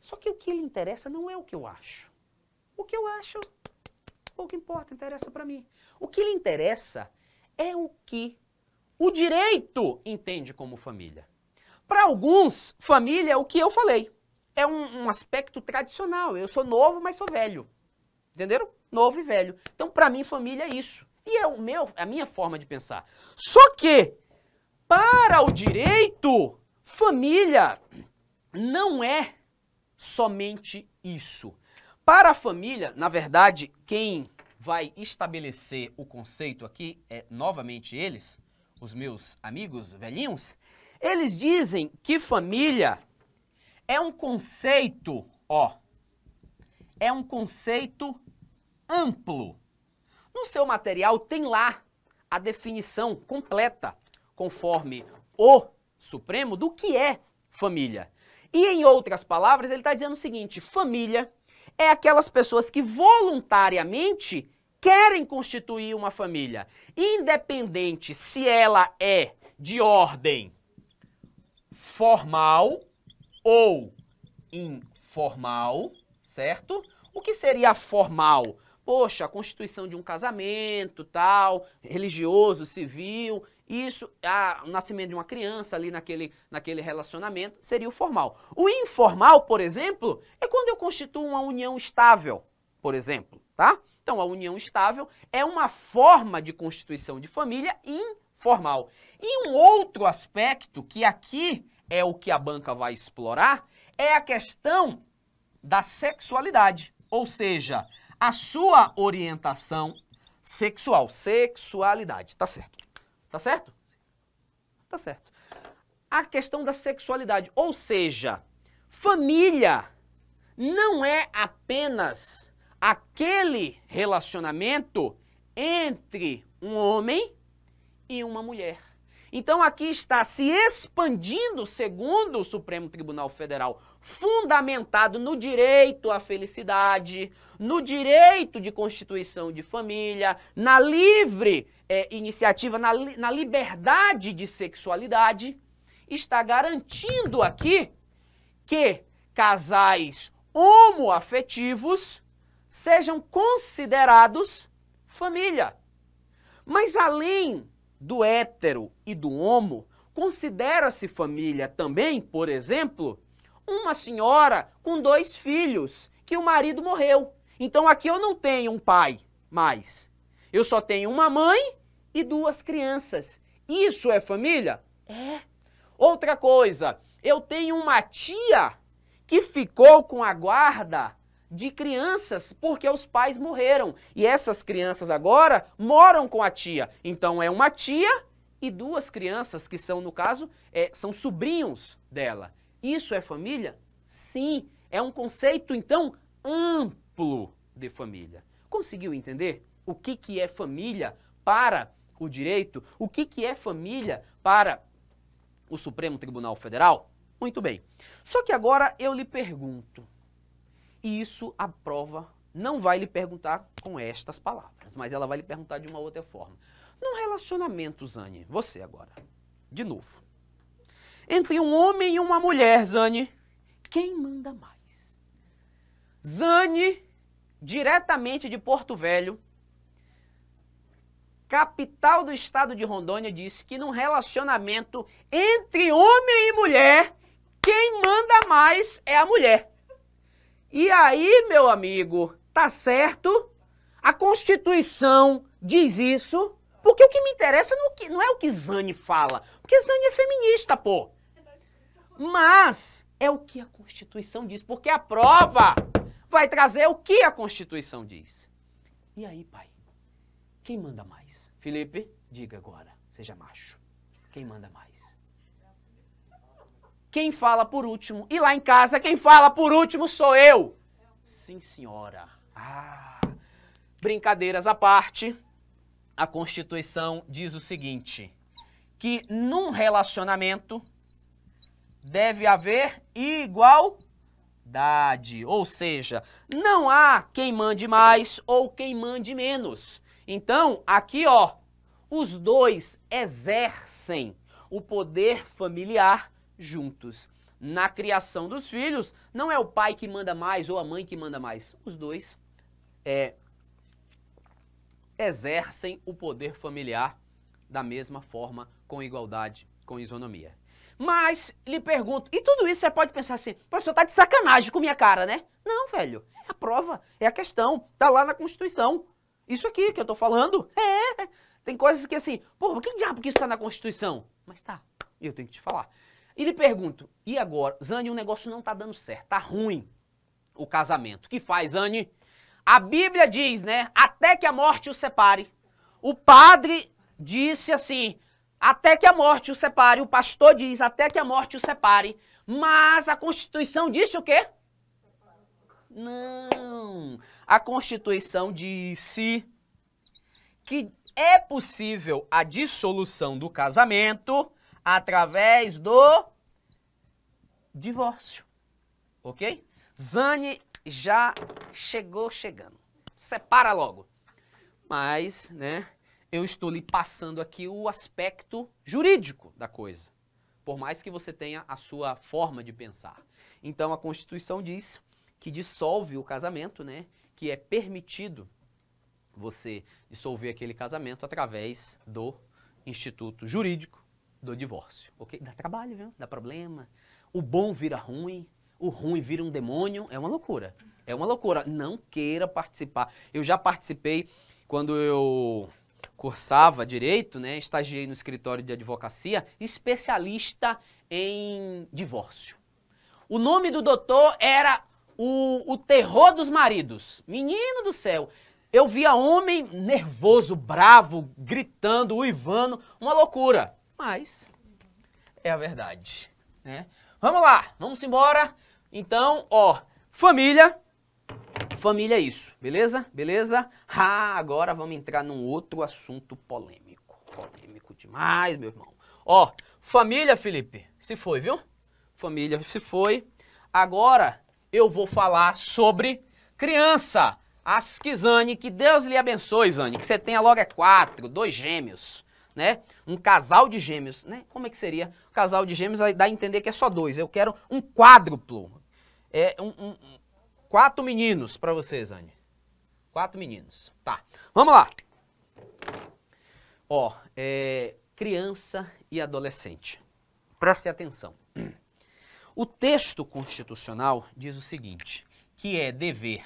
Só que o que lhe interessa não é o que eu acho. O que eu acho, pouco importa, interessa para mim. O que lhe interessa é o que o direito entende como família. Para alguns, família é o que eu falei é um, um aspecto tradicional. Eu sou novo, mas sou velho. Entenderam? Novo e velho. Então, para mim, família é isso. E é o meu, é a minha forma de pensar. Só que, para o direito, família não é somente isso. Para a família, na verdade, quem vai estabelecer o conceito aqui é novamente eles, os meus amigos velhinhos. Eles dizem que família é um conceito, ó, é um conceito amplo. No seu material tem lá a definição completa, conforme o Supremo, do que é família. E em outras palavras, ele está dizendo o seguinte: família é aquelas pessoas que voluntariamente querem constituir uma família, independente se ela é de ordem formal ou informal, certo? O que seria formal? Poxa, a constituição de um casamento, tal, religioso, civil, isso, a, o nascimento de uma criança ali naquele, naquele relacionamento, seria o formal. O informal, por exemplo, é quando eu constituo uma união estável, por exemplo, tá? Então, a união estável é uma forma de constituição de família informal. E um outro aspecto que aqui é o que a banca vai explorar, é a questão da sexualidade, ou seja, a sua orientação sexual, sexualidade, tá certo? Tá certo? Tá certo. A questão da sexualidade, ou seja, família não é apenas aquele relacionamento entre um homem e uma mulher. Então aqui está se expandindo, segundo o Supremo Tribunal Federal, fundamentado no direito à felicidade, no direito de constituição de família, na livre é, iniciativa, na, na liberdade de sexualidade, está garantindo aqui que casais homoafetivos sejam considerados família. Mas além do hétero e do homo, considera-se família também, por exemplo, uma senhora com dois filhos que o marido morreu. Então aqui eu não tenho um pai mais. Eu só tenho uma mãe e duas crianças. Isso é família? É. Outra coisa, eu tenho uma tia que ficou com a guarda de crianças, porque os pais morreram. E essas crianças agora moram com a tia. Então é uma tia e duas crianças, que são, no caso, é, são sobrinhos dela. Isso é família? Sim. É um conceito, então, amplo de família. Conseguiu entender o que, que é família para o direito? O que, que é família para o Supremo Tribunal Federal? Muito bem. Só que agora eu lhe pergunto: e isso a prova não vai lhe perguntar com estas palavras, mas ela vai lhe perguntar de uma outra forma. Num relacionamento, Zane, você agora, de novo. Entre um homem e uma mulher, Zane, quem manda mais? Zane, diretamente de Porto Velho, capital do estado de Rondônia, disse que num relacionamento entre homem e mulher, quem manda mais é a mulher. E aí, meu amigo, tá certo? A Constituição diz isso. Porque o que me interessa não, é o que é Zane fala. Porque Zane é feminista, pô. Mas é o que a Constituição diz. Porque a prova vai trazer o que a Constituição diz. E aí, pai? Quem manda mais? Felipe, diga agora. Seja macho. Quem manda mais? Quem fala por último, e lá em casa, quem fala por último sou eu. Sim, senhora. Ah. Brincadeiras à parte, a Constituição diz o seguinte: que num relacionamento deve haver igualdade, ou seja, não há quem mande mais ou quem mande menos. Então, aqui ó, os dois exercem o poder familiar juntos. Na criação dos filhos, não é o pai que manda mais ou a mãe que manda mais. Os dois é, exercem o poder familiar da mesma forma, com igualdade, com isonomia. Mas lhe pergunto, e tudo isso você pode pensar assim, professor, tá de sacanagem com minha cara, né? Não, velho, é a prova, é a questão, tá lá na Constituição. Isso aqui que eu tô falando, é. é. Tem coisas que assim, pô, por que diabo que isso tá na Constituição? Mas tá, eu tenho que te falar. E lhe pergunto, e agora? Zane, o negócio não tá dando certo, tá ruim o casamento. O que faz, Zane? A Bíblia diz, né? Até que a morte o separe. O padre disse assim: até que a morte o separe. O pastor diz: até que a morte o separe. Mas a Constituição disse o quê? Não. A Constituição disse que é possível a dissolução do casamento através do divórcio. Ok? Zane já chegou chegando. Separa logo. Mas, né, eu estou lhe passando aqui o aspecto jurídico da coisa. Por mais que você tenha a sua forma de pensar. Então, a Constituição diz que dissolve o casamento, né, que é permitido você dissolver aquele casamento através do instituto jurídico do divórcio, ok? Dá trabalho, viu? Dá problema. O bom vira ruim, o ruim vira um demônio, é uma loucura. É uma loucura. Não queira participar. Eu já participei quando eu cursava direito, né? Estagiei no escritório de advocacia, especialista em divórcio. O nome do doutor era o, o terror dos maridos. Menino do céu, eu via homem nervoso, bravo, gritando, uivando, uma loucura mas é a verdade, né? Vamos lá, vamos embora. Então, ó, família, família é isso, beleza? Beleza? Ah, agora vamos entrar num outro assunto polêmico. Polêmico demais, meu irmão. Ó, família, Felipe, se foi, viu? Família se foi. Agora eu vou falar sobre criança. As que Zane, que Deus lhe abençoe, Zane, que você tenha logo é quatro, dois gêmeos né? Um casal de gêmeos, né? Como é que seria? Um casal de gêmeos dá a entender que é só dois. Eu quero um quádruplo. É um, um quatro meninos para vocês, Anne. Quatro meninos. Tá. Vamos lá. Ó, é, criança e adolescente. Preste atenção. O texto constitucional diz o seguinte, que é dever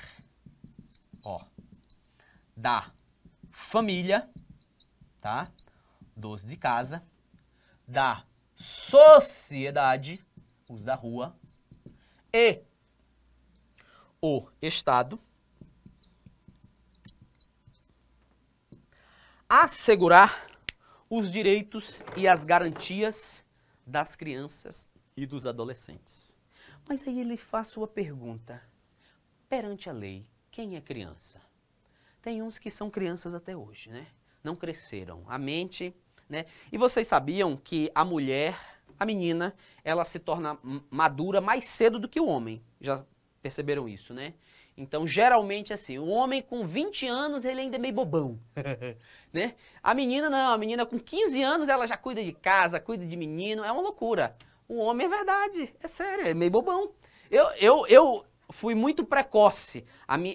ó, da família, tá? dois de casa, da sociedade, os da rua, e o Estado, assegurar os direitos e as garantias das crianças e dos adolescentes. Mas aí ele faz sua pergunta: perante a lei, quem é criança? Tem uns que são crianças até hoje, né? Não cresceram. A mente né? E vocês sabiam que a mulher, a menina, ela se torna madura mais cedo do que o homem. Já perceberam isso, né? Então, geralmente assim, o homem com 20 anos, ele ainda é meio bobão, né? A menina não, a menina com 15 anos, ela já cuida de casa, cuida de menino, é uma loucura. O homem é verdade, é sério, é meio bobão. Eu, eu, eu fui muito precoce,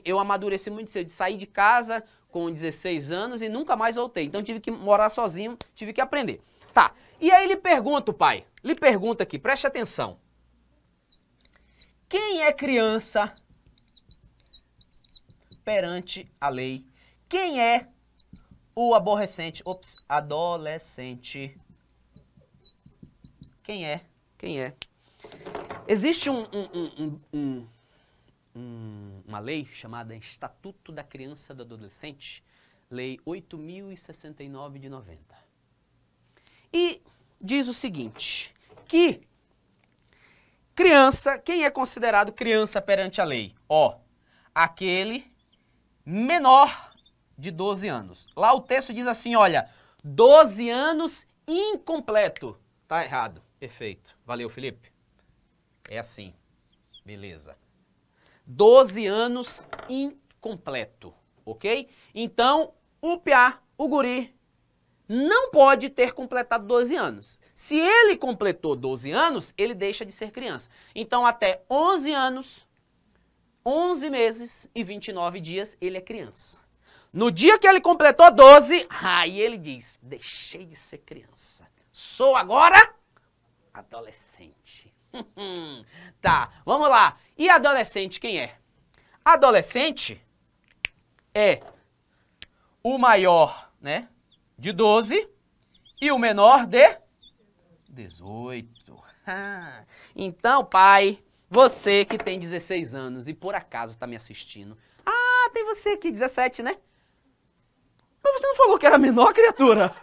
eu amadureci muito cedo, de sair de casa, com 16 anos e nunca mais voltei. Então tive que morar sozinho, tive que aprender. Tá. E aí pergunta o pai, lhe pergunta aqui, preste atenção. Quem é criança perante a lei? Quem é o aborrecente? Ops, adolescente. Quem é? Quem é? Existe um, um, um, um um, uma lei chamada Estatuto da Criança e do Adolescente, Lei 8069 de 90. E diz o seguinte, que criança, quem é considerado criança perante a lei? Ó, aquele menor de 12 anos. Lá o texto diz assim, olha, 12 anos incompleto. Tá errado. Perfeito. Valeu, Felipe. É assim. Beleza. 12 anos incompleto, ok? Então, o piá, o guri, não pode ter completado 12 anos. Se ele completou 12 anos, ele deixa de ser criança. Então, até 11 anos, 11 meses e 29 dias, ele é criança. No dia que ele completou 12, aí ele diz: deixei de ser criança. Sou agora adolescente. tá, vamos lá. E adolescente quem é? Adolescente é o maior, né, de 12 e o menor de 18. então, pai, você que tem 16 anos e por acaso está me assistindo. Ah, tem você aqui, 17, né? Mas você não falou que era menor, criatura?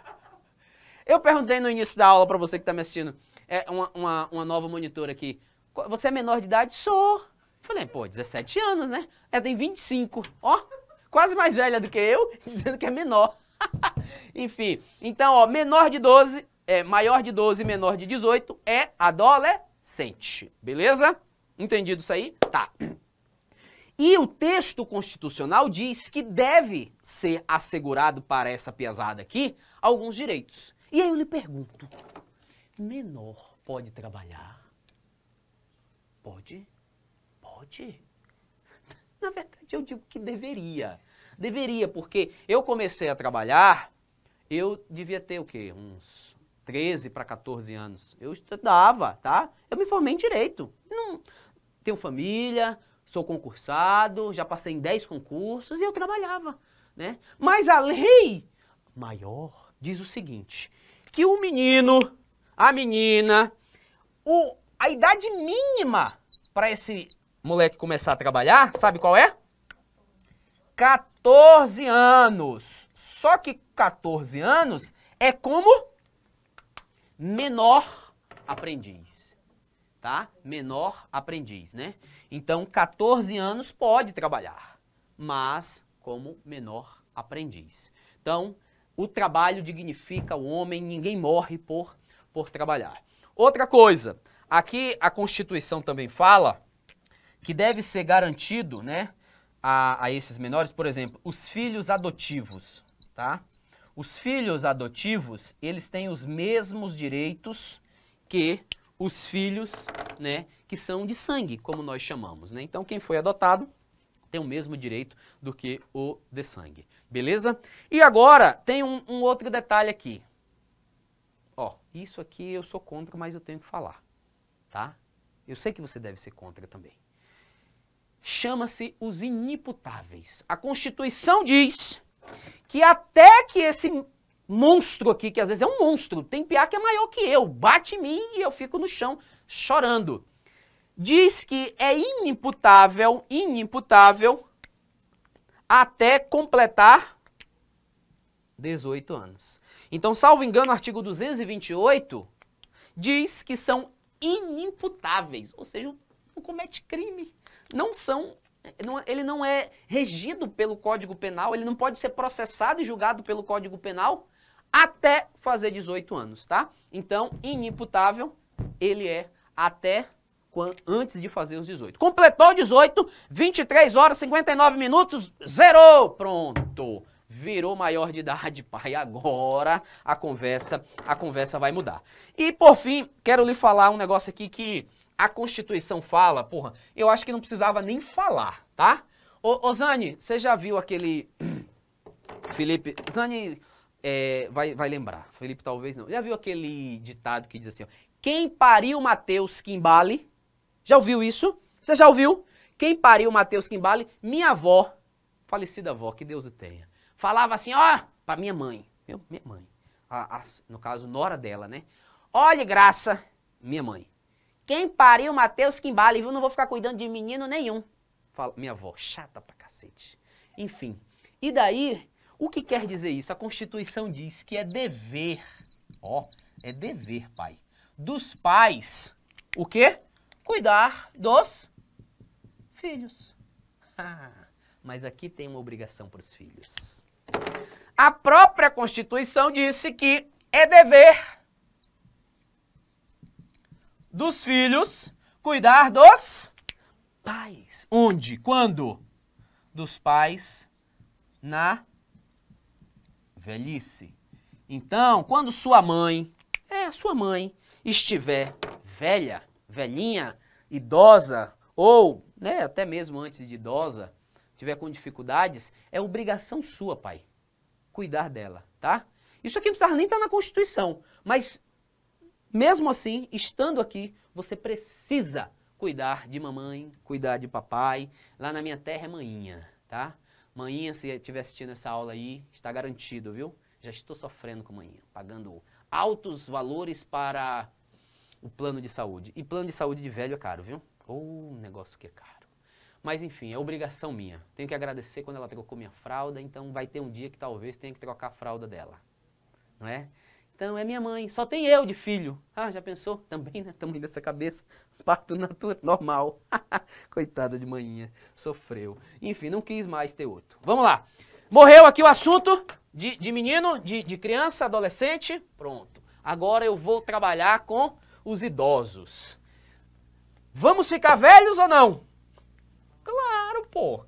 Eu perguntei no início da aula para você que está me assistindo é, uma, uma, uma nova monitora aqui. Você é menor de idade? Sou. Falei, pô, 17 anos, né? Ela tem 25. Ó, quase mais velha do que eu, dizendo que é menor. Enfim, então, ó, menor de 12, é, maior de 12 menor de 18 é adolescente. Beleza? Entendido isso aí? Tá. E o texto constitucional diz que deve ser assegurado para essa pesada aqui alguns direitos. E aí eu lhe pergunto, menor pode trabalhar? Pode? Pode. Na verdade, eu digo que deveria. Deveria, porque eu comecei a trabalhar, eu devia ter o quê? Uns 13 para 14 anos. Eu estudava, tá? Eu me formei em direito. Não tenho família, sou concursado, já passei em 10 concursos e eu trabalhava, né? Mas a lei maior diz o seguinte: que o menino a menina, o, a idade mínima para esse moleque começar a trabalhar, sabe qual é? 14 anos. Só que 14 anos é como menor aprendiz, tá? Menor aprendiz, né? Então, 14 anos pode trabalhar, mas como menor aprendiz. Então, o trabalho dignifica o homem, ninguém morre por por trabalhar. Outra coisa, aqui a Constituição também fala que deve ser garantido, né, a, a esses menores, por exemplo, os filhos adotivos, tá? Os filhos adotivos, eles têm os mesmos direitos que os filhos, né, que são de sangue, como nós chamamos, né? Então, quem foi adotado tem o mesmo direito do que o de sangue, beleza? E agora, tem um, um outro detalhe aqui isso aqui eu sou contra, mas eu tenho que falar, tá? Eu sei que você deve ser contra também. Chama-se os inimputáveis. A Constituição diz que até que esse monstro aqui, que às vezes é um monstro, tem piá que é maior que eu, bate em mim e eu fico no chão chorando. Diz que é inimputável, inimputável, até completar 18 anos. Então, salvo engano, o artigo 228 diz que são inimputáveis, ou seja, não comete crime, não são é, ele não é regido pelo Código Penal, ele não pode ser processado e julgado pelo Código Penal até fazer 18 anos, tá? Então, inimputável, ele é até antes de fazer os 18. Completou 18, 23 horas, 59 minutos, zerou, pronto virou maior de idade, pai. Agora a conversa, a conversa vai mudar. E por fim, quero lhe falar um negócio aqui que a Constituição fala, porra, eu acho que não precisava nem falar, tá? Ô, ô Zani, você já viu aquele Felipe, Zani é, vai, vai lembrar, Felipe talvez não. Já viu aquele ditado que diz assim, ó, quem pariu Mateus Kimbale? Já ouviu isso? Você já ouviu? Quem pariu Mateus Kimbale? Minha avó, falecida avó, que Deus o tenha falava assim, ó, pra minha mãe. Meu, minha mãe. A, a, no caso, nora dela, né? Olha, graça, minha mãe. Quem pariu Mateus embala, viu? Não vou ficar cuidando de menino nenhum. Fala, minha avó, chata pra cacete. Enfim. E daí, o que quer dizer isso? A Constituição diz que é dever, ó, é dever, pai, dos pais, o quê? Cuidar dos filhos. Ah, mas aqui tem uma obrigação para os filhos. A própria Constituição disse que é dever dos filhos cuidar dos pais. Onde? Quando? Dos pais na velhice. Então, quando sua mãe, é, sua mãe, estiver velha, velhinha, idosa ou né, até mesmo antes de idosa, tiver com dificuldades, é obrigação sua, pai, cuidar dela, tá? Isso aqui não precisa nem estar na Constituição, mas mesmo assim, estando aqui, você precisa cuidar de mamãe, cuidar de papai. Lá na minha terra é manhinha, tá? Manhinha, se estiver assistindo essa aula aí, está garantido, viu? Já estou sofrendo com manhinha, pagando altos valores para o plano de saúde. E plano de saúde de velho é caro, viu? Ou oh, negócio que é caro. Mas enfim, é obrigação minha. Tenho que agradecer quando ela trocou minha fralda, então vai ter um dia que talvez tenha que trocar a fralda dela. Não é? Então é minha mãe, só tem eu de filho. Ah, já pensou? Também, né? Tamanho dessa cabeça, parto natural, normal. Coitada de manhinha, sofreu. Enfim, não quis mais ter outro. Vamos lá. Morreu aqui o assunto de, de menino, de, de criança, adolescente. Pronto. Agora eu vou trabalhar com os idosos. Vamos ficar velhos ou não? Claro, pô.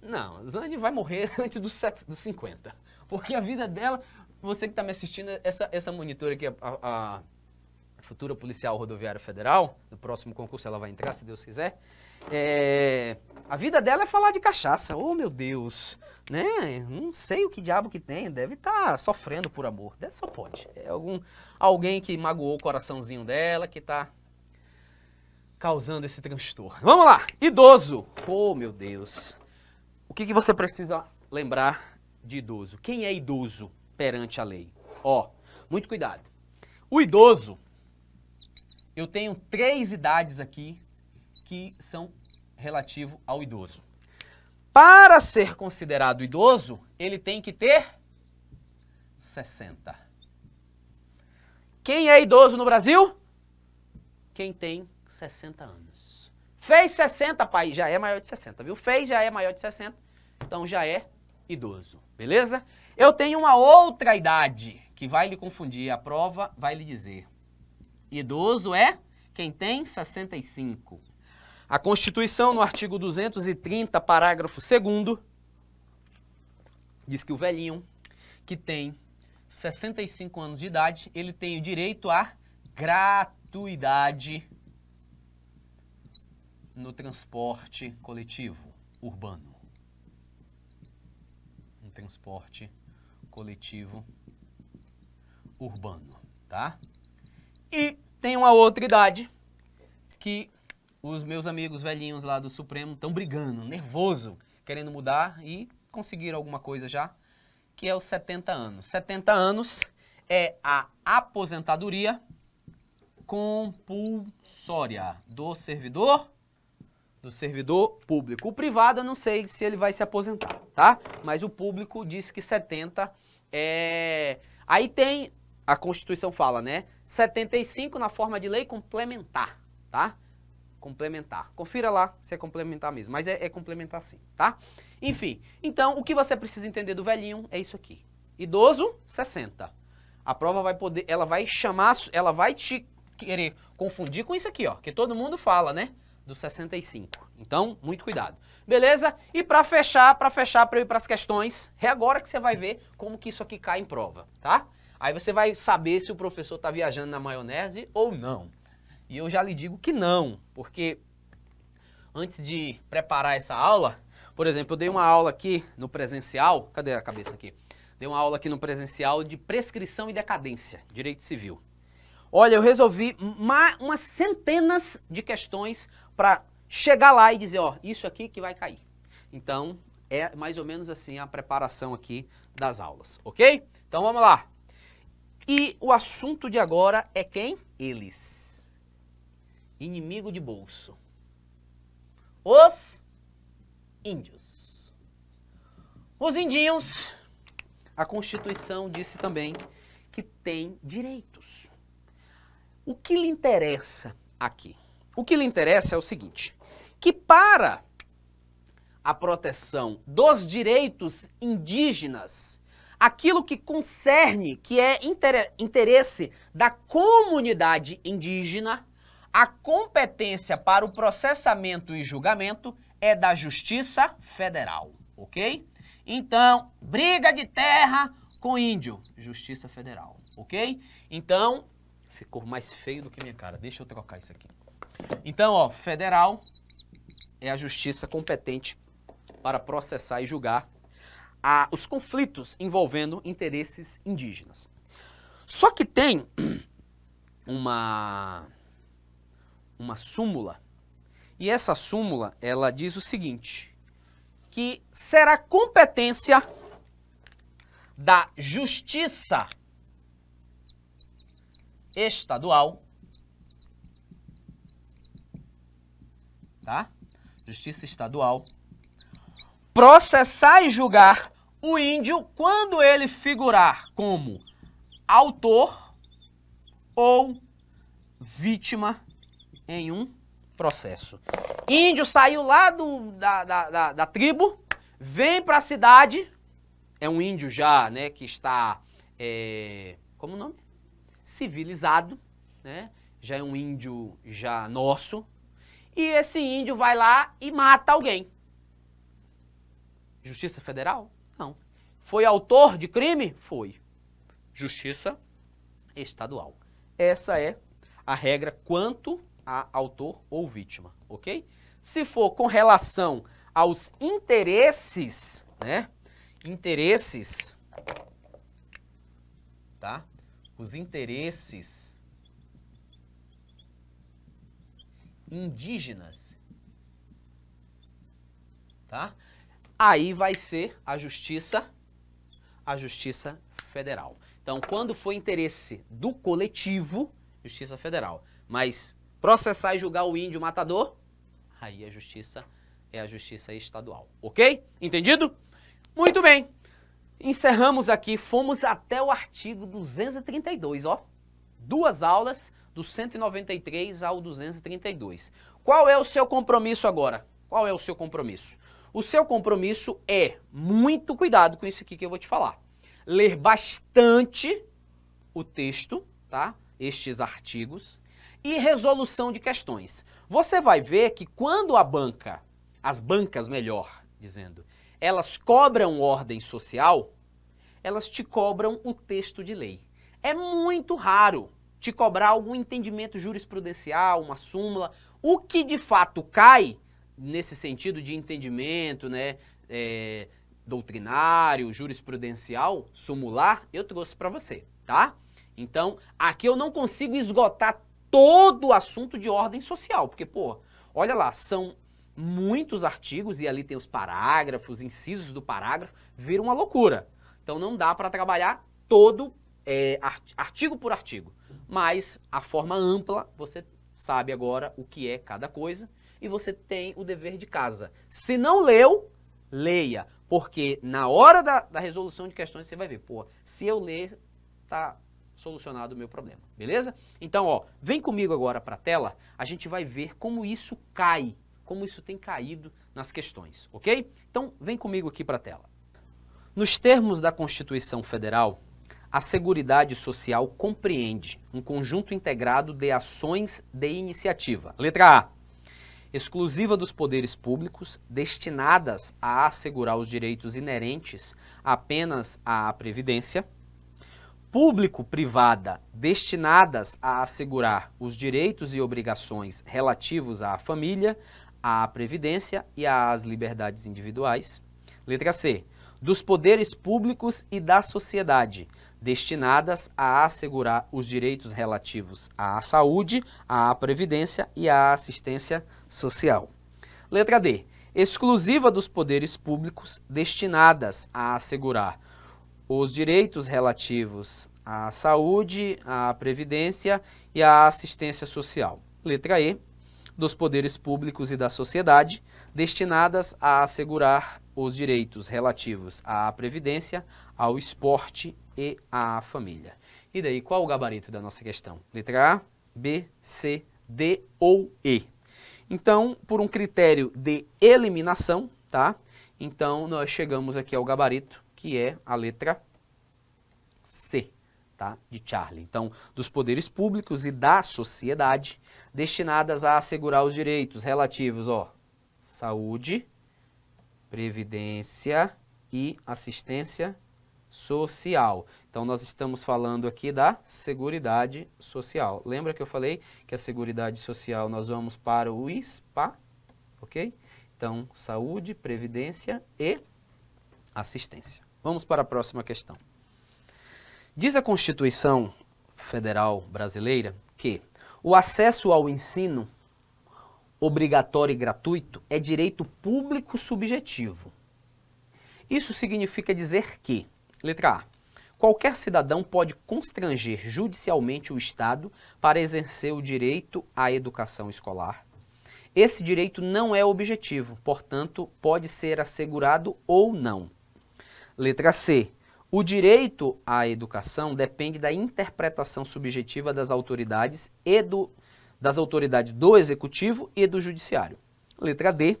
Não, Zane vai morrer antes dos do 50. Porque a vida dela, você que está me assistindo, essa, essa monitora aqui, a, a, futura policial rodoviária federal, no próximo concurso ela vai entrar, se Deus quiser. É, a vida dela é falar de cachaça. Oh, meu Deus. Né? Não sei o que diabo que tem. Deve estar tá sofrendo por amor. Deve, só pode. É algum, alguém que magoou o coraçãozinho dela, que está causando esse transtorno. Vamos lá! Idoso! Oh, meu Deus! O que, que você precisa lembrar de idoso? Quem é idoso perante a lei? Ó, oh, muito cuidado. O idoso, eu tenho três idades aqui que são relativo ao idoso. Para ser considerado idoso, ele tem que ter 60. Quem é idoso no Brasil? Quem tem 60 anos. Fez 60, pai, já é maior de 60, viu? Fez, já é maior de 60, então já é idoso, beleza? Eu tenho uma outra idade que vai lhe confundir. A prova vai lhe dizer. Idoso é quem tem 65. A Constituição, no artigo 230, parágrafo 2, diz que o velhinho que tem 65 anos de idade, ele tem o direito à gratuidade no transporte coletivo urbano. Um transporte coletivo urbano, tá? E tem uma outra idade que os meus amigos velhinhos lá do Supremo estão brigando, nervoso, querendo mudar e conseguiram alguma coisa já, que é os 70 anos. 70 anos é a aposentadoria compulsória do servidor do servidor público. O privado, eu não sei se ele vai se aposentar, tá? Mas o público diz que 70 é... Aí tem, a Constituição fala, né? 75 na forma de lei complementar, tá? Complementar. Confira lá se é complementar mesmo, mas é, é complementar sim, tá? Enfim, então o que você precisa entender do velhinho é isso aqui. Idoso, 60. A prova vai poder, ela vai chamar, ela vai te querer confundir com isso aqui, ó, que todo mundo fala, né? do 65. Então, muito cuidado. Beleza? E para fechar, para fechar, para eu ir para as questões, é agora que você vai ver como que isso aqui cai em prova, tá? Aí você vai saber se o professor está viajando na maionese ou não. E eu já lhe digo que não, porque antes de preparar essa aula, por exemplo, eu dei uma aula aqui no presencial, cadê a cabeça aqui? Dei uma aula aqui no presencial de prescrição e decadência, direito civil. Olha, eu resolvi umas centenas de questões para chegar lá e dizer, ó, isso aqui que vai cair. Então, é mais ou menos assim a preparação aqui das aulas, ok? Então vamos lá. E o assunto de agora é quem? Eles. Inimigo de bolso. Os índios. Os indinhos, a Constituição disse também que tem direitos. O que lhe interessa aqui? O que lhe interessa é o seguinte: que para a proteção dos direitos indígenas, aquilo que concerne, que é interesse da comunidade indígena, a competência para o processamento e julgamento é da Justiça Federal, ok? Então, briga de terra com índio, Justiça Federal, ok? Então, ficou mais feio do que minha cara. Deixa eu trocar isso aqui. Então, ó, federal é a justiça competente para processar e julgar a, os conflitos envolvendo interesses indígenas. Só que tem uma uma súmula e essa súmula ela diz o seguinte que será competência da justiça estadual tá? Justiça estadual, processar e julgar o índio quando ele figurar como autor ou vítima em um processo. Índio saiu lá do, da, da, da, da tribo, vem para a cidade, é um índio já, né, que está, é, como o nome? Civilizado, né? Já é um índio já nosso, e esse índio vai lá e mata alguém. Justiça Federal? Não. Foi autor de crime? Foi. Justiça Estadual. Essa é a regra quanto a autor ou vítima, ok? Se for com relação aos interesses, né? Interesses, tá? Os interesses indígenas. Tá? Aí vai ser a justiça, a justiça federal. Então, quando for interesse do coletivo, justiça federal. Mas processar e julgar o índio matador, aí a justiça é a justiça estadual. OK? Entendido? Muito bem. Encerramos aqui, fomos até o artigo 232, ó duas aulas, do 193 ao 232. Qual é o seu compromisso agora? Qual é o seu compromisso? O seu compromisso é muito cuidado com isso aqui que eu vou te falar. Ler bastante o texto, tá? Estes artigos e resolução de questões. Você vai ver que quando a banca, as bancas, melhor dizendo, elas cobram ordem social, elas te cobram o texto de lei. É muito raro te cobrar algum entendimento jurisprudencial, uma súmula. O que de fato cai nesse sentido de entendimento, né? É, doutrinário, jurisprudencial, sumular, eu trouxe para você, tá? Então, aqui eu não consigo esgotar todo o assunto de ordem social, porque, pô, olha lá, são muitos artigos e ali tem os parágrafos, incisos do parágrafo, vira uma loucura. Então não dá para trabalhar todo é, artigo por artigo mas a forma ampla você sabe agora o que é cada coisa e você tem o dever de casa. Se não leu, leia, porque na hora da, da resolução de questões você vai ver, pô, se eu ler, tá solucionado o meu problema, beleza? Então, ó, vem comigo agora para a tela, a gente vai ver como isso cai, como isso tem caído nas questões, ok? Então, vem comigo aqui para a tela. Nos termos da Constituição Federal, a Seguridade Social compreende um conjunto integrado de ações de iniciativa. Letra A. Exclusiva dos poderes públicos, destinadas a assegurar os direitos inerentes apenas à Previdência. Público-privada, destinadas a assegurar os direitos e obrigações relativos à família, à Previdência e às liberdades individuais. Letra C. Dos poderes públicos e da sociedade, destinadas a assegurar os direitos relativos à saúde, à previdência e à assistência social. Letra D. Exclusiva dos poderes públicos destinadas a assegurar os direitos relativos à saúde, à previdência e à assistência social. Letra E dos poderes públicos e da sociedade, destinadas a assegurar os direitos relativos à previdência, ao esporte e à família. E daí, qual o gabarito da nossa questão? Letra A, B, C, D ou E. Então, por um critério de eliminação, tá? Então, nós chegamos aqui ao gabarito, que é a letra C tá, de Charlie. Então, dos poderes públicos e da sociedade destinadas a assegurar os direitos relativos, ó, saúde, previdência e assistência social. Então, nós estamos falando aqui da Seguridade Social. Lembra que eu falei que a Seguridade Social nós vamos para o SPA ok? Então, saúde, previdência e assistência. Vamos para a próxima questão. Diz a Constituição Federal Brasileira que o acesso ao ensino obrigatório e gratuito é direito público subjetivo. Isso significa dizer que, letra A, qualquer cidadão pode constranger judicialmente o Estado para exercer o direito à educação escolar. Esse direito não é objetivo, portanto, pode ser assegurado ou não. Letra C. O direito à educação depende da interpretação subjetiva das autoridades e do, das autoridades do executivo e do judiciário. Letra D.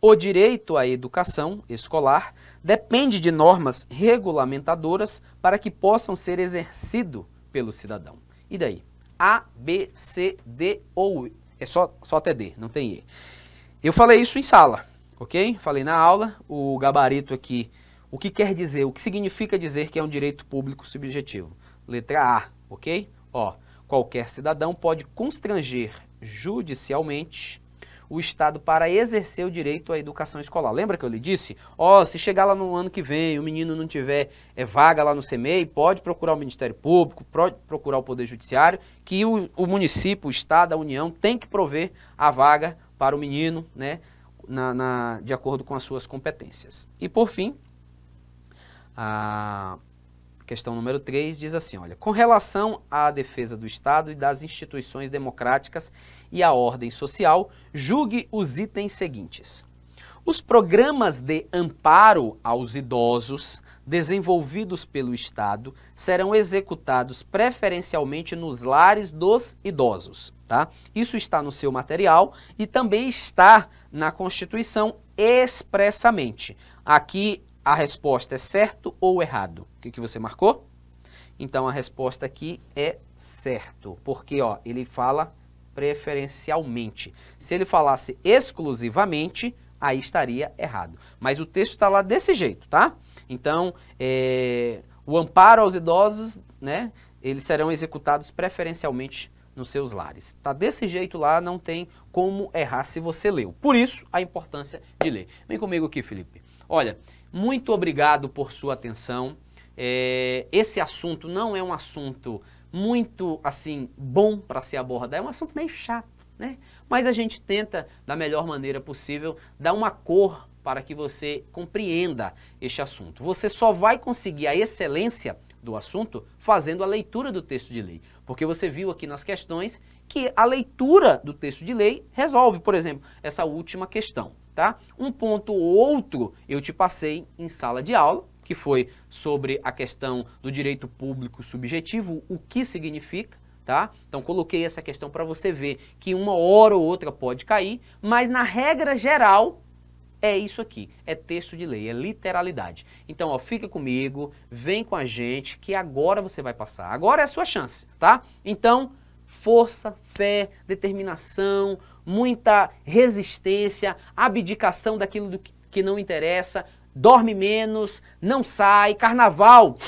O direito à educação escolar depende de normas regulamentadoras para que possam ser exercido pelo cidadão. E daí? A, B, C, D ou E. É só, só até D, não tem E. Eu falei isso em sala, ok? Falei na aula, o gabarito aqui o que quer dizer, o que significa dizer que é um direito público subjetivo? Letra A, ok? Ó, qualquer cidadão pode constranger judicialmente o Estado para exercer o direito à educação escolar. Lembra que eu lhe disse? Ó, se chegar lá no ano que vem o menino não tiver é, vaga lá no CEMEI, pode procurar o Ministério Público, pode procurar o Poder Judiciário, que o, o, município, o Estado, a União tem que prover a vaga para o menino, né, na, na, de acordo com as suas competências. E por fim, a questão número 3 diz assim, olha, com relação à defesa do Estado e das instituições democráticas e à ordem social, julgue os itens seguintes. Os programas de amparo aos idosos desenvolvidos pelo Estado serão executados preferencialmente nos lares dos idosos, tá? Isso está no seu material e também está na Constituição expressamente. Aqui a resposta é certo ou errado? O que, que você marcou? Então a resposta aqui é certo, porque ó, ele fala preferencialmente. Se ele falasse exclusivamente, aí estaria errado. Mas o texto está lá desse jeito, tá? Então, é, o amparo aos idosos, né? Eles serão executados preferencialmente nos seus lares. Tá desse jeito lá, não tem como errar se você leu. Por isso, a importância de ler. Vem comigo aqui, Felipe. Olha, muito obrigado por sua atenção. É, esse assunto não é um assunto muito assim bom para se abordar, é um assunto meio chato, né? Mas a gente tenta da melhor maneira possível dar uma cor para que você compreenda este assunto. Você só vai conseguir a excelência do assunto fazendo a leitura do texto de lei, porque você viu aqui nas questões que a leitura do texto de lei resolve, por exemplo, essa última questão tá? Um ponto ou outro eu te passei em sala de aula, que foi sobre a questão do direito público subjetivo, o que significa, tá? Então coloquei essa questão para você ver que uma hora ou outra pode cair, mas na regra geral é isso aqui, é texto de lei, é literalidade. Então, ó, fica comigo, vem com a gente que agora você vai passar. Agora é a sua chance, tá? Então, força, fé, determinação, muita resistência, abdicação daquilo que não interessa, dorme menos, não sai, carnaval.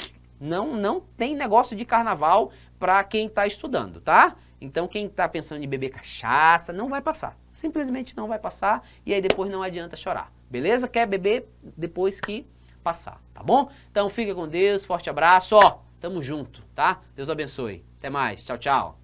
Não, não tem negócio de carnaval para quem está estudando, tá? Então quem está pensando em beber cachaça não vai passar, simplesmente não vai passar e aí depois não adianta chorar, beleza? Quer beber depois que passar, tá bom? Então fica com Deus, forte abraço, ó, tamo junto, tá? Deus abençoe, até mais, tchau, tchau.